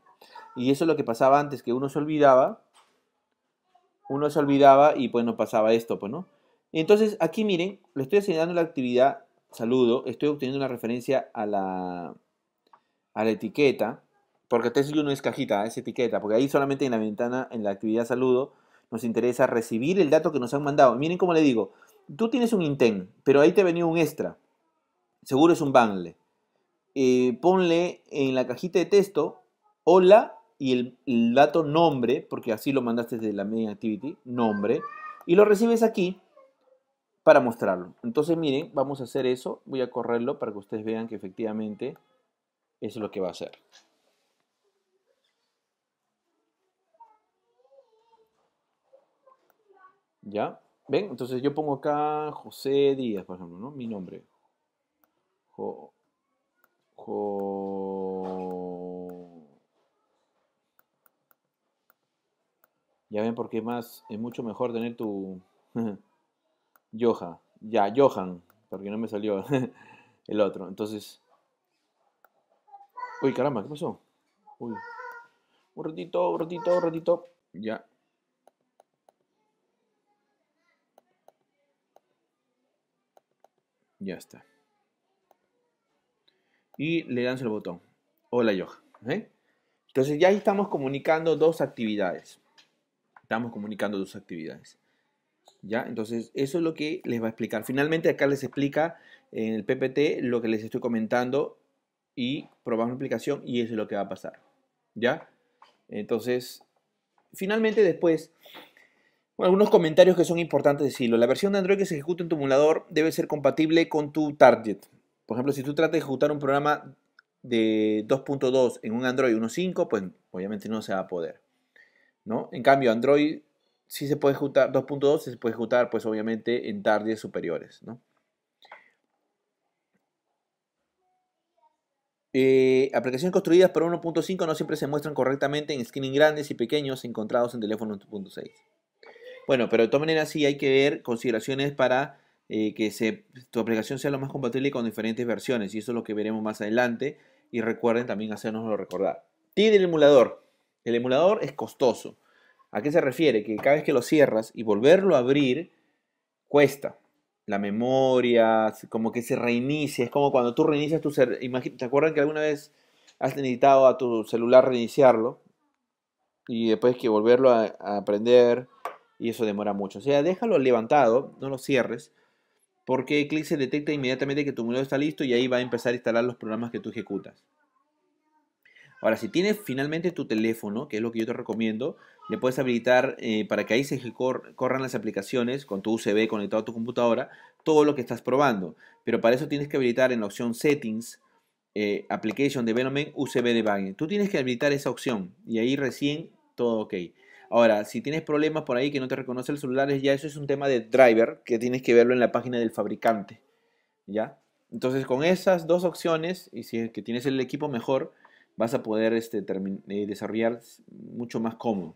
Y eso es lo que pasaba antes, que uno se olvidaba uno se olvidaba y pues no pasaba esto, pues, ¿no? Entonces, aquí miren, le estoy asignando la actividad saludo, estoy obteniendo una referencia a la, a la etiqueta, porque texto no es cajita, ¿eh? es etiqueta, porque ahí solamente en la ventana, en la actividad saludo, nos interesa recibir el dato que nos han mandado. Miren cómo le digo, tú tienes un intent, pero ahí te venido un extra, seguro es un banle. Eh, ponle en la cajita de texto, hola, y el, dato nombre, porque así lo mandaste desde la Media activity, nombre, y lo recibes aquí para mostrarlo. Entonces, miren, vamos a hacer eso. Voy a correrlo para que ustedes vean que efectivamente es lo que va a hacer. ¿Ya? ¿Ven? Entonces yo pongo acá José Díaz, por ejemplo, ¿no? Mi nombre. Jo... Ya ven porque más es mucho mejor tener tu Johan, ya Johan, porque no me salió el otro. Entonces, uy, caramba, ¿qué pasó? Uy. Un ratito, un ratito, un ratito. Ya. Ya está. Y le dan el botón. Hola, Johan. ¿eh? Entonces ya estamos comunicando dos actividades estamos comunicando tus actividades. ¿Ya? Entonces, eso es lo que les va a explicar. Finalmente, acá les explica en el PPT lo que les estoy comentando y probamos la aplicación y eso es lo que va a pasar. ¿Ya? Entonces, finalmente después, algunos comentarios que son importantes decirlo. La versión de Android que se ejecuta en tu emulador debe ser compatible con tu target. Por ejemplo, si tú tratas de ejecutar un programa de 2.2 en un Android 1.5, pues obviamente no se va a poder. En cambio, Android sí se puede ejecutar, 2.2 se puede ejecutar, pues obviamente, en tardes superiores, eh, aplicaciones construidas para 1.5 no siempre se muestran correctamente en screening grandes y pequeños encontrados en teléfono 1.6. Bueno, pero de todas maneras sí hay que ver consideraciones para eh, que tu aplicación sea lo más compatible con diferentes versiones y eso es lo que veremos más adelante y recuerden también hacernoslo recordar. Tiene el emulador. El emulador es costoso. ¿A qué se refiere? Que cada vez que lo cierras y volverlo a abrir, cuesta. La memoria, como que se reinicia. Es como cuando tú reinicias tu celular. ¿Te acuerdan que alguna vez has necesitado a tu celular reiniciarlo? Y después que volverlo a, aprender. Y eso demora mucho. O sea, déjalo levantado, no lo cierres. Porque Eclipse detecta inmediatamente que tu emulador está listo y ahí va a empezar a instalar los programas que tú ejecutas. Ahora, si tienes finalmente tu teléfono, que es lo que yo te recomiendo, le puedes habilitar eh, para que ahí se corran las aplicaciones con tu USB conectado a tu computadora, todo lo que estás probando. Pero para eso tienes que habilitar en la opción Settings, eh, Application Development, USB Debugging. Tú tienes que habilitar esa opción y ahí recién todo ok. Ahora, si tienes problemas por ahí que no te reconoce el celular, ya eso es un tema de driver que tienes que verlo en la página del fabricante. ¿Ya? Entonces, con esas dos opciones, y si es que tienes el equipo mejor, vas a poder este, eh, desarrollar mucho más cómodo.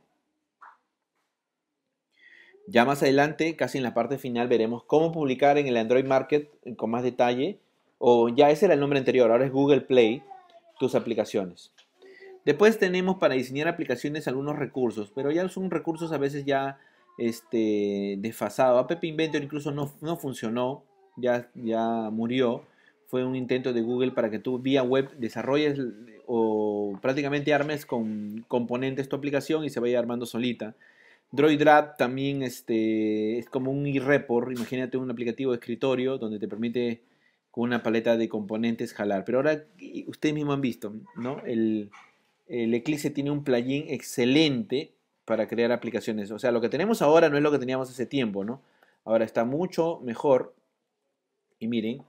Ya más adelante, casi en la parte final, veremos cómo publicar en el Android Market eh, con más detalle, o ya ese era el nombre anterior, ahora es Google Play, tus aplicaciones. Después tenemos para diseñar aplicaciones algunos recursos, pero ya son recursos a veces ya este, desfasados. App Inventor incluso no, funcionó, ya, ya murió. Fue un intento de Google para que tú vía web desarrolles eh, o prácticamente armes con componentes tu aplicación y se vaya armando solita. DroidRap también este, es como un e-report, imagínate un aplicativo de escritorio donde te permite con una paleta de componentes jalar. Pero ahora ustedes mismos han visto, ¿no? El, el Eclipse tiene un plugin excelente para crear aplicaciones. O sea, lo que tenemos ahora no es lo que teníamos hace tiempo, ¿no? Ahora está mucho mejor. Y miren,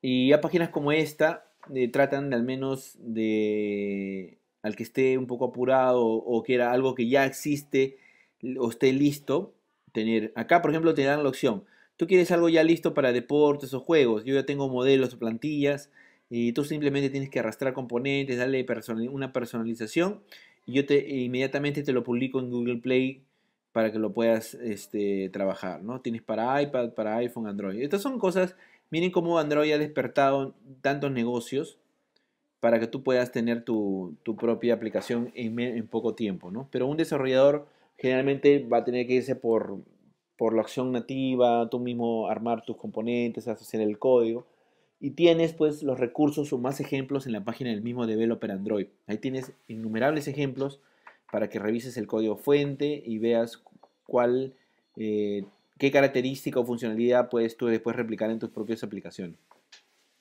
y a páginas como esta eh, tratan tratan al menos de al que esté un poco apurado o que era algo que ya existe o esté listo, tener. Acá, por ejemplo, te dan la opción. Tú quieres algo ya listo para deportes o juegos. Yo ya tengo modelos o plantillas y tú simplemente tienes que arrastrar componentes, darle una personalización y yo te e inmediatamente te lo publico en Google Play para que lo puedas este, trabajar, ¿no? Tienes para iPad, para iPhone, Android. Estas son cosas Miren cómo Android ha despertado tantos negocios para que tú puedas tener tu, propia aplicación en, poco tiempo, ¿no? Pero un desarrollador generalmente va a tener que irse por, por la opción nativa, tú mismo armar tus componentes, hacer el código. Y tienes pues los recursos o más ejemplos en la página del mismo developer Android. Ahí tienes innumerables ejemplos para que revises el código fuente y veas cuál eh, qué característica o funcionalidad puedes tú después replicar en tus propias aplicaciones.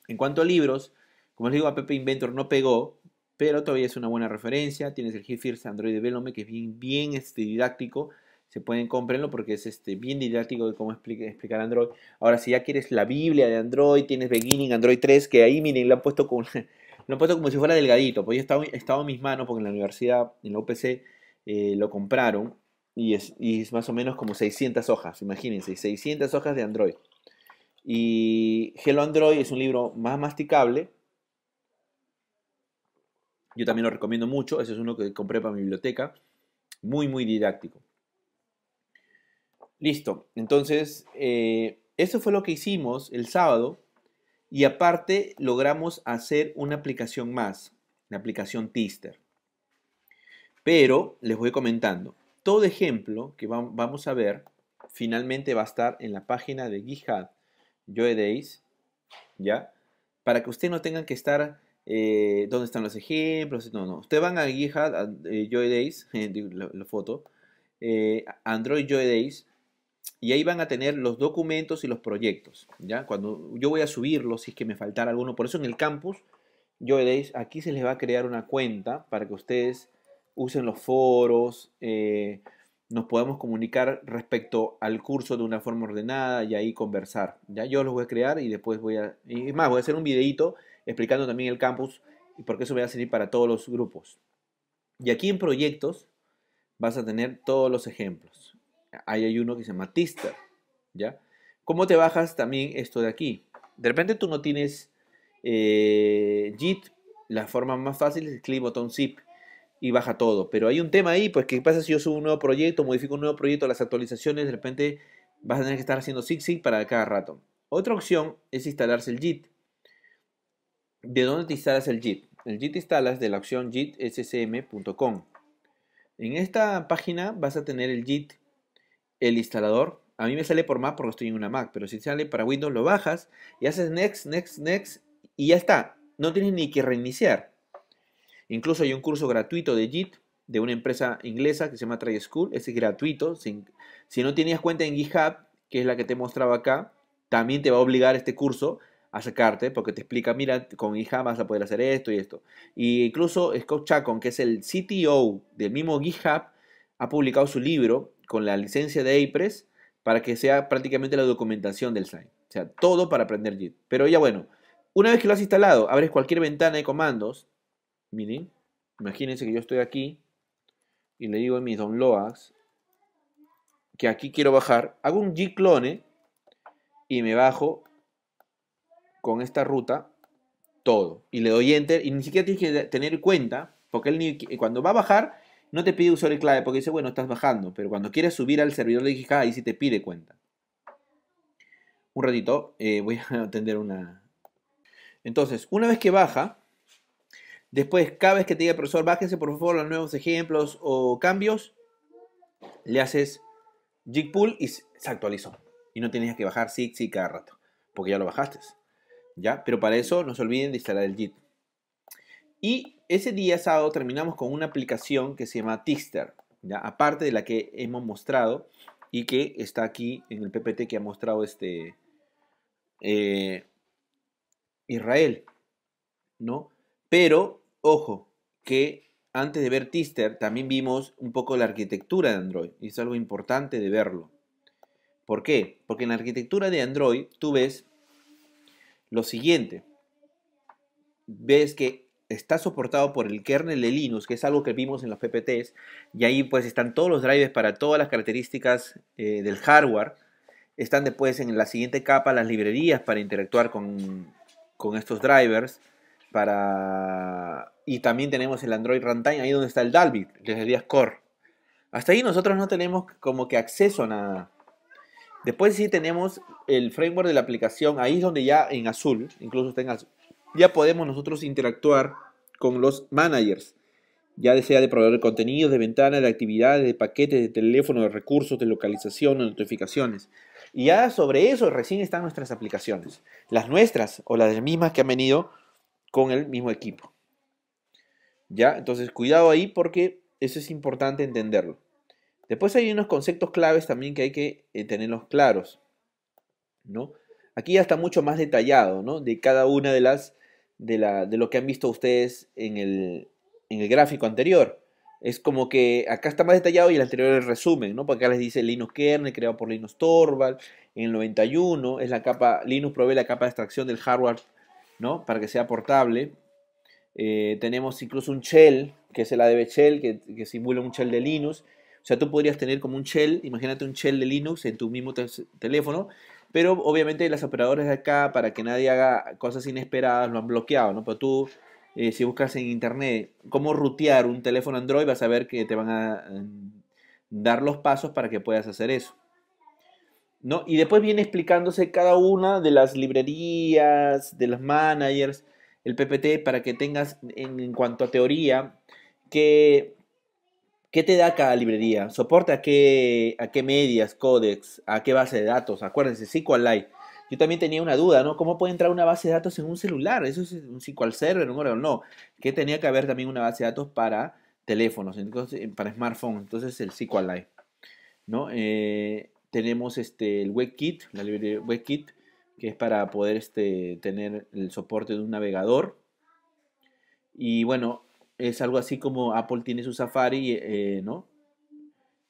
En cuanto a libros, como les digo, App Inventor no pegó, pero todavía es una buena referencia. Tienes el First Android Development, que es bien, bien este, didáctico. Se pueden comprarlo porque es este, bien didáctico de cómo explicar Android. Ahora, si ya quieres la Biblia de Android, tienes Beginning Android 3, que ahí, miren, lo han puesto, con, lo puesto como si fuera delgadito. Pues yo estaba estado, en mis manos porque en la universidad, en la UPC, eh, lo compraron y es, más o menos como 600 hojas, imagínense, 600 hojas de Android. Y Hello Android es un libro más masticable. Yo también lo recomiendo mucho. Ese es uno que compré para mi biblioteca. Muy, muy didáctico. Listo. Entonces, eh, eso fue lo que hicimos el sábado. Y aparte, logramos hacer una aplicación más. La aplicación Tister. Pero les voy comentando. Todo ejemplo que vamos a ver finalmente va a estar en la página de GitHub days ¿ya? Para que ustedes no tengan que estar eh, dónde están los ejemplos, no, no. Ustedes van a GitHub a, eh, eh, la, foto, eh, Android days y ahí van a tener los documentos y los proyectos, ¿ya? Cuando yo voy a subirlos, si es que me faltara alguno, por eso en el campus Days, aquí se les va a crear una cuenta para que ustedes usen los foros, eh, nos podemos comunicar respecto al curso de una forma ordenada y ahí conversar. Ya yo los voy a crear y después voy a... más, voy a hacer un videito explicando también el campus y por qué eso va a servir para todos los grupos. Y aquí en proyectos vas a tener todos los ejemplos. Ahí hay uno que se llama Tister, ¿ya? ¿Cómo te bajas también esto de aquí? De repente tú no tienes JIT, eh, la forma más fácil es clic botón zip y baja todo. Pero hay un tema ahí, pues, ¿qué pasa si yo subo un nuevo proyecto, modifico un nuevo proyecto, las actualizaciones, de repente vas a tener que estar haciendo zig para cada rato. Otra opción es instalarse el JIT. ¿De dónde te instalas el JIT? El JIT instalas de la opción JITSSM.com. En esta página vas a tener el JIT, el instalador. A mí me sale por Mac porque estoy en una Mac, pero si sale para Windows lo bajas y haces next, next, next y ya está. No tienes ni que reiniciar. Incluso hay un curso gratuito de JIT de una empresa inglesa que se llama Try School. es gratuito. si no tenías cuenta en GitHub, que es la que te mostraba acá, también te va a obligar este curso a sacarte porque te explica, mira, con GitHub vas a poder hacer esto y esto. Y incluso Scott Chacon, que es el CTO del mismo GitHub, ha publicado su libro con la licencia de APRES para que sea prácticamente la documentación del site. O sea, todo para aprender JIT. Pero ya bueno, una vez que lo has instalado, abres cualquier ventana de comandos Miren, imagínense que yo estoy aquí y le digo en mis downloads que aquí quiero bajar. Hago un clone y me bajo con esta ruta todo. Y le doy enter y ni siquiera tienes que tener cuenta porque él cuando va a bajar no te pide usuario y clave porque dice, bueno, estás bajando. Pero cuando quieres subir al servidor de GK ah, ahí sí te pide cuenta. Un ratito, eh, voy a atender una... Entonces, una vez que baja, Después, cada vez que te diga, profesor, bájense, por favor los nuevos ejemplos o cambios, le haces JigPool pull y se actualizó. Y no tenías que bajar zig, SIG cada rato, porque ya lo bajaste. ¿Ya? Pero para eso no se olviden de instalar el JIT. Y ese día sábado terminamos con una aplicación que se llama Tixter, aparte de la que hemos mostrado y que está aquí en el PPT que ha mostrado este eh, Israel, ¿no? Pero Ojo, que antes de ver Tister también vimos un poco la arquitectura de Android y es algo importante de verlo. ¿Por qué? Porque en la arquitectura de Android tú ves lo siguiente. Ves que está soportado por el kernel de Linux, que es algo que vimos en los PPTs, y ahí pues están todos los drivers para todas las características eh, del hardware. Están después en la siguiente capa las librerías para interactuar con, con estos drivers para... Y también tenemos el Android Runtime, ahí donde está el Dalvik, desde Dias Core. Hasta ahí nosotros no tenemos como que acceso a nada. Después sí tenemos el framework de la aplicación, ahí es donde ya en azul, incluso está en azul, ya podemos nosotros interactuar con los managers, ya sea de proveer de contenidos, de ventanas, de actividades, de paquetes, de teléfono, de recursos, de localización, de notificaciones. Y ya sobre eso recién están nuestras aplicaciones. Las nuestras o las mismas que han venido con el mismo equipo. ¿Ya? Entonces, cuidado ahí porque eso es importante entenderlo. Después hay unos conceptos claves también que hay que eh, tenerlos claros, ¿no? Aquí ya está mucho más detallado, ¿no? De cada una de las, de, de lo que han visto ustedes en el, en el gráfico anterior. Es como que acá está más detallado y el anterior es el resumen, ¿no? Porque acá les dice Linux kernel creado por Linux Torvald en el 91, es la capa, Linux provee la capa de extracción del hardware ¿no? Para que sea portable. Eh, tenemos incluso un shell, que es el ADB shell, que, simula un shell de Linux. O sea, tú podrías tener como un shell, imagínate un shell de Linux en tu mismo teléfono, pero obviamente las operadoras de acá, para que nadie haga cosas inesperadas, lo han bloqueado, ¿no? Pero tú, eh, si buscas en internet cómo rutear un teléfono Android, vas a ver que te van a mm, dar los pasos para que puedas hacer eso. ¿no? Y después viene explicándose cada una de las librerías, de los managers, el PPT, para que tengas en, cuanto a teoría, que, ¿qué te da cada librería? ¿Soporta a qué, a qué medias, códex, a qué base de datos? Acuérdense, SQLite. Yo también tenía una duda, ¿no? ¿Cómo puede entrar una base de datos en un celular? ¿Eso es un SQL Server? No, no. Que tenía que haber también una base de datos para teléfonos, entonces, para smartphones, entonces el SQLite, ¿no? Eh, tenemos este, el WebKit, la librería WebKit, que es para poder este, tener el soporte de un navegador. Y bueno, es algo así como Apple tiene su Safari, eh, ¿no?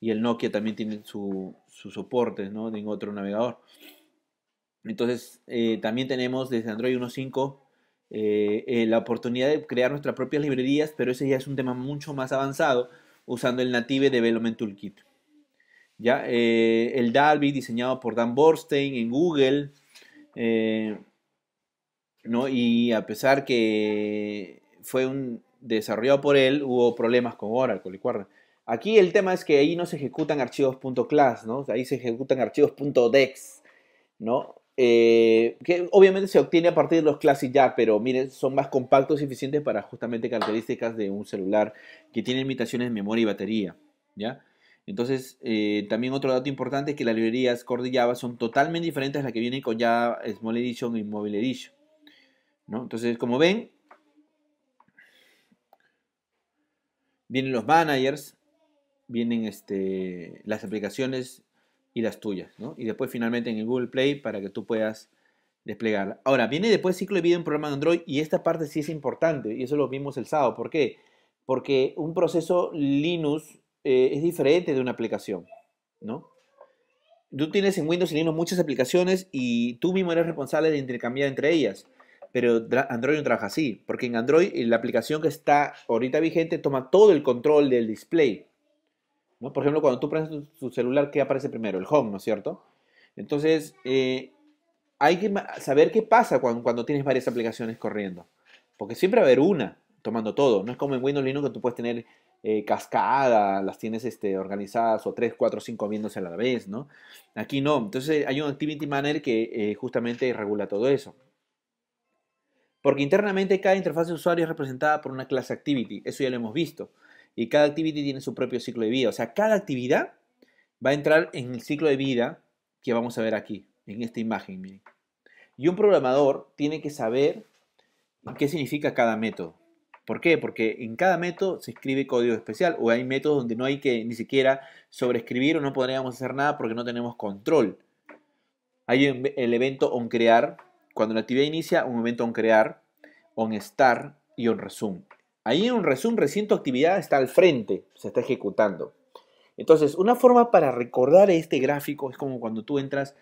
Y el Nokia también tiene su, soporte, ¿no? En otro navegador. Entonces, eh, también tenemos desde Android 1.5 eh, la oportunidad de crear nuestras propias librerías, pero ese ya es un tema mucho más avanzado usando el Native Development Toolkit. ¿ya? Eh, el Dalby diseñado por Dan Borstein en Google. Eh, ¿no? Y a pesar que fue un, desarrollado por él, hubo problemas con Oracle y cuarto. Aquí el tema es que ahí no se ejecutan .class, ¿no? Ahí se ejecutan .dex, ¿no? Eh, que obviamente se obtiene a partir de los classes ya, pero miren, son más compactos y eficientes para justamente características de un celular que tiene limitaciones de memoria y batería, ¿ya? Entonces, eh, también otro dato importante es que las librerías Core de Java son totalmente diferentes a las que vienen con Java Small Edition y Mobile Edition. ¿no? Entonces, como ven, vienen los managers, vienen este, las aplicaciones y las tuyas. ¿no? Y después finalmente en el Google Play para que tú puedas desplegarla. Ahora, viene después ciclo de vida en programa de Android y esta parte sí es importante y eso lo vimos el sábado. ¿Por qué? Porque un proceso Linux eh, es diferente de una aplicación, ¿no? Tú tienes en Windows y Linux muchas aplicaciones y tú mismo eres responsable de intercambiar entre ellas, pero Android no trabaja así, porque en Android eh, la aplicación que está ahorita vigente toma todo el control del display. Por ejemplo, cuando tú prendes tu, celular, ¿qué aparece primero? El home, ¿no es cierto? Entonces, eh, hay que saber qué pasa cuando, tienes varias aplicaciones corriendo. Porque siempre va a haber una tomando todo. No es como en Windows Linux que tú puedes tener eh, cascada, las tienes este, organizadas o tres, cuatro, cinco viéndose a la vez, ¿no? Aquí no. Entonces hay un Activity Manager que eh, justamente regula todo eso. Porque internamente cada interfaz de usuario es representada por una clase Activity, eso ya lo hemos visto. Y cada Activity tiene su propio ciclo de vida. O sea, cada actividad va a entrar en el ciclo de vida que vamos a ver aquí, en esta imagen. Y un programador tiene que saber qué significa cada método. ¿Por qué? Porque en cada método se escribe código especial o hay métodos donde no hay que ni siquiera sobreescribir o no podríamos hacer nada porque no tenemos control. Hay el evento onCrear, cuando la actividad inicia, un evento onCrear, start y onResume. Ahí en onResume recién tu actividad está al frente, se está ejecutando. Entonces, una forma para recordar este gráfico es como cuando tú entras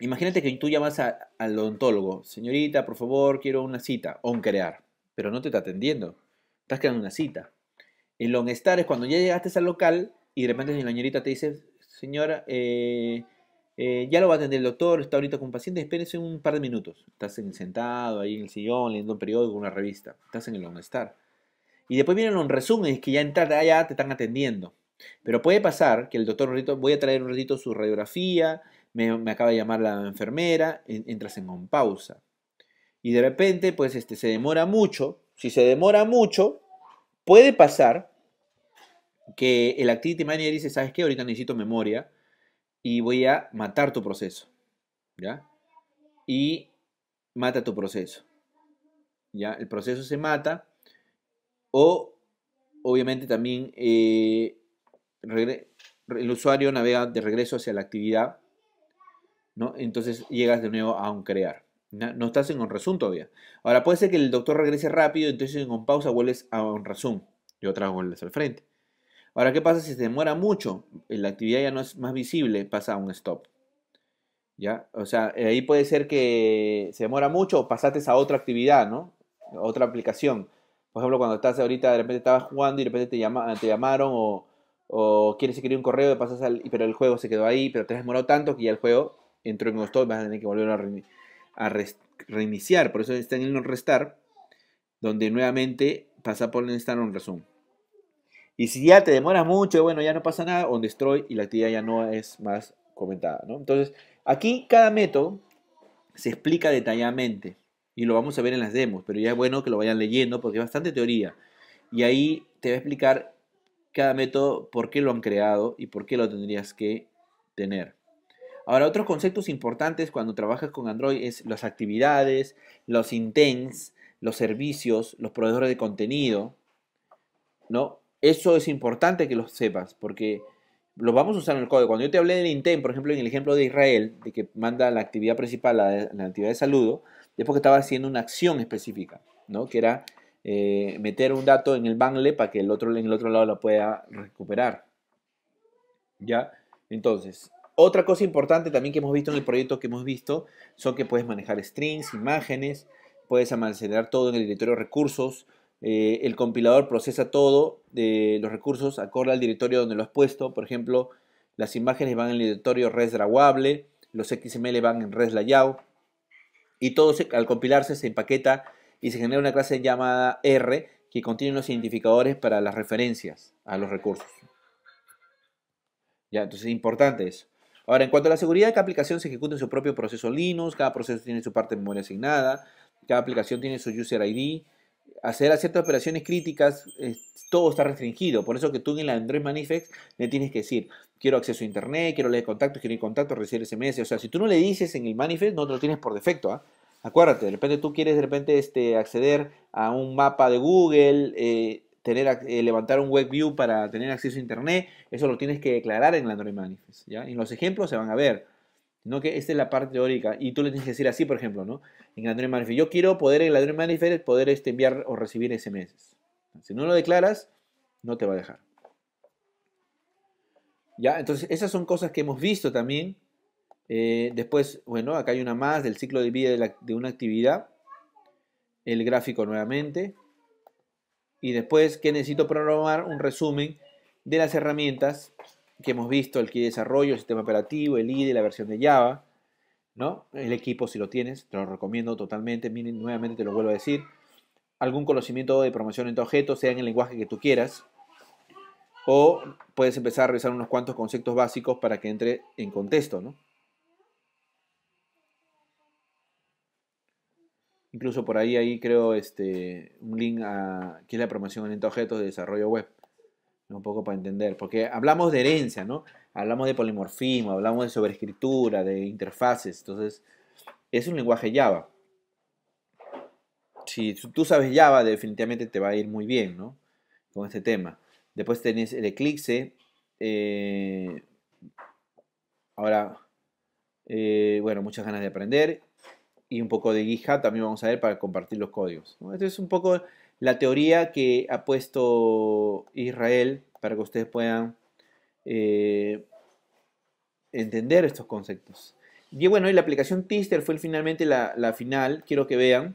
Imagínate que tú llamas al odontólogo, señorita, por favor, quiero una cita, on crear pero no te está atendiendo. Estás quedando una cita. El long estar es cuando ya llegaste al local y de repente la señorita te dice, señora, eh, eh, ya lo va a atender el doctor, está ahorita con un paciente, espérese un par de minutos. Estás sentado ahí en el sillón, leyendo un periódico, una revista. Estás en el long estar. Y después vienen resumen, resúmenes que ya entras allá ah, te están atendiendo. Pero puede pasar que el doctor, voy a traer un ratito su radiografía, me, me acaba de llamar la enfermera, entras en pausa y de repente pues este, se demora mucho, si se demora mucho, puede pasar que el Activity Manager dice, ¿sabes qué? Ahorita necesito memoria y voy a matar tu proceso, ¿ya? Y mata tu proceso, ¿ya? El proceso se mata o obviamente también eh, el usuario navega de regreso hacia la actividad, ¿no? Entonces llegas de nuevo a un crear. No, estás en un resumen todavía. Ahora, puede ser que el doctor regrese rápido, entonces en pausa vuelves a un yo y otra vuelves al frente. Ahora, ¿qué pasa si se demora mucho? Eh, la actividad ya no es más visible, pasa a un stop. ¿Ya? O sea, eh, ahí puede ser que se demora mucho o pasaste a otra actividad, ¿no? otra aplicación. Por ejemplo, cuando estás ahorita, de repente estabas jugando y de repente te, llamaron o, quieres escribir un correo pasas al, pero el juego se quedó ahí, pero te has demorado tanto que ya el juego entró en un stop y vas a tener que volver a a reiniciar, por eso está en el non restar, donde nuevamente pasa por el en non Y si ya te demoras mucho, bueno, ya no pasa nada, o destroy y la actividad ya no es más comentada. Entonces, aquí cada método se explica detalladamente y lo vamos a ver en las demos, pero ya es bueno que lo vayan leyendo porque es bastante teoría. Y ahí te va a explicar cada método por qué lo han creado y por qué lo tendrías que tener. Ahora, otros conceptos importantes cuando trabajas con Android es las actividades, los intents, los servicios, los proveedores de contenido, ¿no? Eso es importante que lo sepas porque lo vamos a usar en el código. Cuando yo te hablé del intent, por ejemplo, en el ejemplo de Israel, de que manda la actividad principal, la, la actividad de saludo, es porque estaba haciendo una acción específica, ¿no? Que era eh, meter un dato en el bangle para que el otro el otro lado lo pueda recuperar. ¿Ya? Entonces, otra cosa importante también que hemos visto en el proyecto que hemos visto son que puedes manejar strings, imágenes, puedes almacenar todo en el directorio recursos, eh, el compilador procesa todo de los recursos acorde al directorio donde lo has puesto, por ejemplo, las imágenes van en el directorio res los XML van en res layout y todo al compilarse se empaqueta y se genera una clase llamada R que contiene los identificadores para las referencias a los recursos. Ya, entonces es importante eso. Ahora, en cuanto a la seguridad, cada aplicación se ejecuta en su propio proceso Linux, cada proceso tiene su parte de memoria asignada, cada aplicación tiene su user ID. Hacer ciertas operaciones críticas, todo está restringido. Por eso que tú en la Android Manifest le tienes que decir, quiero acceso a Internet, quiero leer contactos, quiero ir contactos, recibir SMS. O sea, si tú no le dices en el Manifest, no te lo tienes por defecto. ¿ah? Acuérdate, de repente tú quieres de repente este, acceder a un mapa de Google, eh, eh, levantar un web view para tener acceso a internet, eso lo tienes que declarar en el Android manifest, ¿ya? En los ejemplos se van a ver, no que esta es la parte teórica y tú le tienes que decir así, por ejemplo, ¿no? En el Android manifest, yo quiero poder en el Android manifest poder este, enviar o recibir SMS. Si no lo declaras, no te va a dejar. ¿Ya? Entonces, esas son cosas que hemos visto también. Eh, después, bueno, acá hay una más del ciclo de vida de una actividad. El gráfico nuevamente y después que necesito programar un resumen de las herramientas que hemos visto, el que desarrollo, el sistema operativo, el IDE, la versión de Java, ¿no? El equipo si lo tienes, te lo recomiendo totalmente, miren, nuevamente te lo vuelvo a decir, algún conocimiento de programación tu objeto sea en el lenguaje que tú quieras, o puedes empezar a revisar unos cuantos conceptos básicos para que entre en contexto, ¿no? Incluso por ahí, ahí creo este, un link a qué es la promoción en objetos de desarrollo web. Un poco para entender, porque hablamos de herencia, ¿no? Hablamos de polimorfismo, hablamos de sobreescritura, de interfaces. Entonces, es un lenguaje Java. Si tú sabes Java, definitivamente te va a ir muy bien, ¿no? Con este tema. Después tenés el Eclipse. Eh, ahora, eh, bueno, muchas ganas de aprender y un poco de guija también vamos a ver para compartir los códigos. Esto es un poco la teoría que ha puesto Israel para que ustedes puedan eh, entender estos conceptos. Y bueno, y la aplicación Tister fue finalmente la, final, quiero que vean.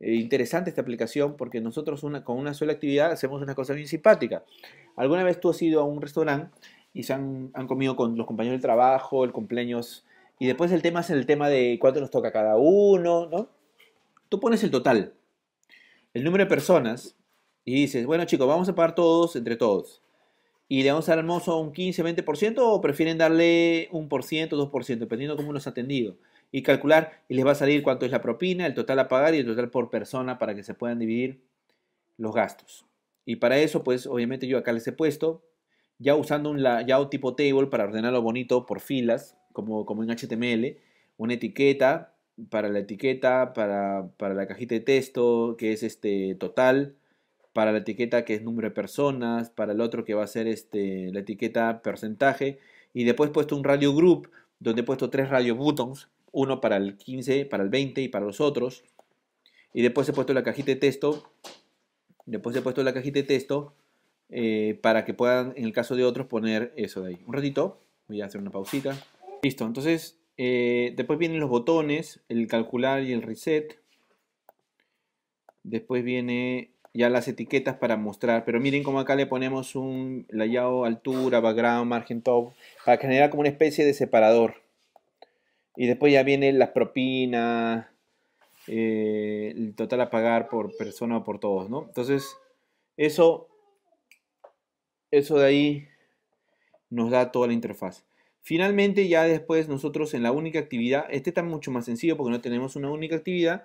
Eh, interesante esta aplicación porque nosotros una, con una sola actividad hacemos una cosa bien simpática. ¿Alguna vez tú has ido a un restaurante y se han, han comido con los compañeros de trabajo, el cumpleaños y después el tema es el tema de cuánto nos toca cada uno, ¿no? Tú pones el total, el número de personas, y dices, bueno chicos, vamos a pagar todos entre todos. ¿Y le vamos a dar al mozo un 15, 20% o prefieren darle un por ciento, dos por ciento? dependiendo cómo nos ha atendido? Y calcular, y les va a salir cuánto es la propina, el total a pagar y el total por persona para que se puedan dividir los gastos. Y para eso, pues obviamente yo acá les he puesto, ya usando un layout tipo table para ordenarlo bonito por filas, como, en HTML, una etiqueta para la etiqueta, para, para, la cajita de texto, que es este total, para la etiqueta que es número de personas, para el otro que va a ser este, la etiqueta porcentaje, y después he puesto un radio group, donde he puesto tres radio buttons, uno para el 15, para el 20 y para los otros, y después he puesto la cajita de texto, después he puesto la cajita de texto, eh, para que puedan, en el caso de otros, poner eso de ahí. Un ratito, voy a hacer una pausita. Listo, entonces eh, después vienen los botones, el calcular y el reset. Después viene ya las etiquetas para mostrar. Pero miren cómo acá le ponemos un layout, altura, background, margen top, para generar como una especie de separador. Y después ya vienen las propinas, eh, el total a pagar por persona o por todos, ¿no? Entonces, eso, eso de ahí nos da toda la interfaz. Finalmente, ya después nosotros en la única actividad, este está mucho más sencillo porque no tenemos una única actividad,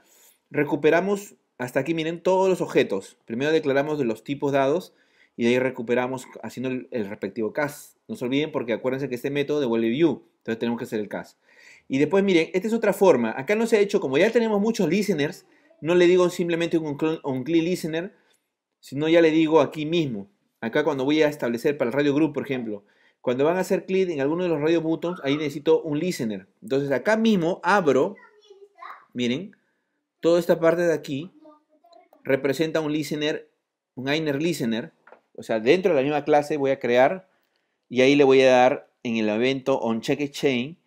recuperamos, hasta aquí miren, todos los objetos. Primero declaramos de los tipos dados y de ahí recuperamos haciendo el, respectivo cast. No se olviden porque acuérdense que este método devuelve view, entonces tenemos que hacer el CAS. Y después miren, esta es otra forma. Acá no se ha hecho, como ya tenemos muchos listeners, no le digo simplemente un, un listener, sino ya le digo aquí mismo. Acá cuando voy a establecer para el radio group, por ejemplo, cuando van a hacer clic en alguno de los radio buttons, ahí necesito un listener. Entonces acá mismo abro, miren, toda esta parte de aquí representa un listener, un inner listener. O sea, dentro de la misma clase voy a crear y ahí le voy a dar en el evento on check exchange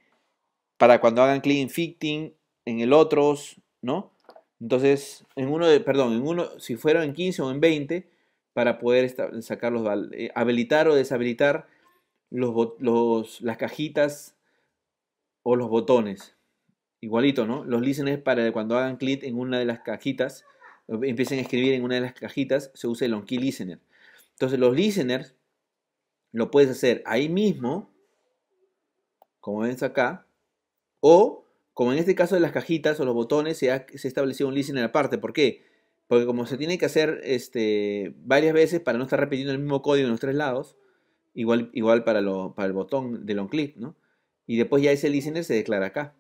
para cuando hagan clic en fitting, en el otros, ¿no? Entonces, en uno de, perdón, en uno, si fuera en 15 o en 20, para poder sacarlos eh, habilitar o deshabilitar los, los, las cajitas o los botones. Igualito, ¿no? Los listeners para cuando hagan clic en una de las cajitas, empiecen a escribir en una de las cajitas, se usa el OnKey Listener. Entonces los listeners lo puedes hacer ahí mismo, como ven acá, o como en este caso de las cajitas o los botones, se ha, se establecido un listener aparte. ¿Por qué? Porque como se tiene que hacer este, varias veces para no estar repitiendo el mismo código en los tres lados, igual, igual para, lo, para el botón de long click, ¿no? Y después ya ese listener se declara acá.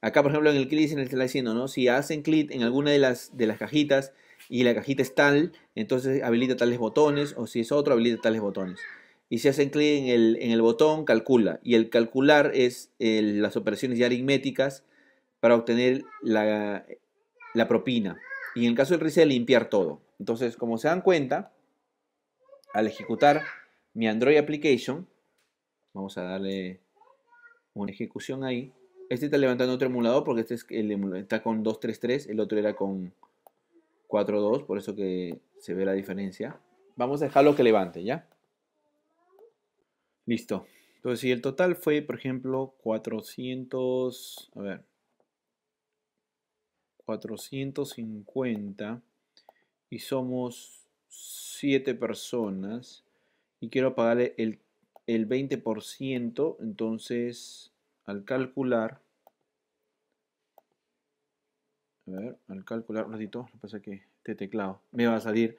Acá, por ejemplo, en el click listener está diciendo, ¿no? Si hacen clic en alguna de las, de las cajitas y la cajita es tal, entonces habilita tales botones, o si es otro, habilita tales botones. Y si hacen clic en el, en el, botón, calcula. Y el calcular es eh, las operaciones ya aritméticas para obtener la, la propina. Y en el caso del reset, limpiar todo. Entonces, como se dan cuenta, al ejecutar mi Android application, vamos a darle una ejecución ahí. Este está levantando otro emulador porque este es el está con 2.3.3, el otro era con 4.2, por eso que se ve la diferencia. Vamos a dejarlo que levante, ¿ya? Listo. Entonces, si el total fue, por ejemplo, 400, a ver, 450 y somos 7 personas, y quiero pagarle el, 20%, entonces al calcular, a ver, al calcular, un ratito, lo pasa que este teclado me va a salir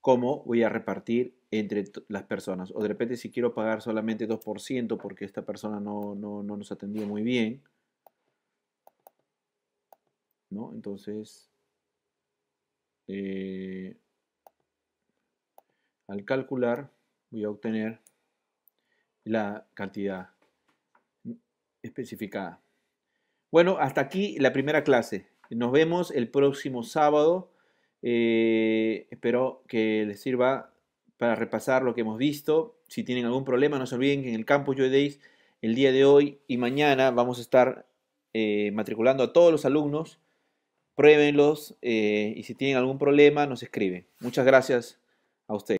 cómo voy a repartir entre las personas. O de repente si quiero pagar solamente 2% porque esta persona no, no, nos atendió muy bien. ¿No? Entonces, eh, al calcular, voy a obtener la cantidad especificada. Bueno, hasta aquí la primera clase. Nos vemos el próximo sábado. Eh, espero que les sirva para repasar lo que hemos visto. Si tienen algún problema, no se olviden que en el campus Joy el día de hoy y mañana, vamos a estar eh, matriculando a todos los alumnos. Pruébenlos eh, y si tienen algún problema, nos escriben. Muchas gracias a ustedes.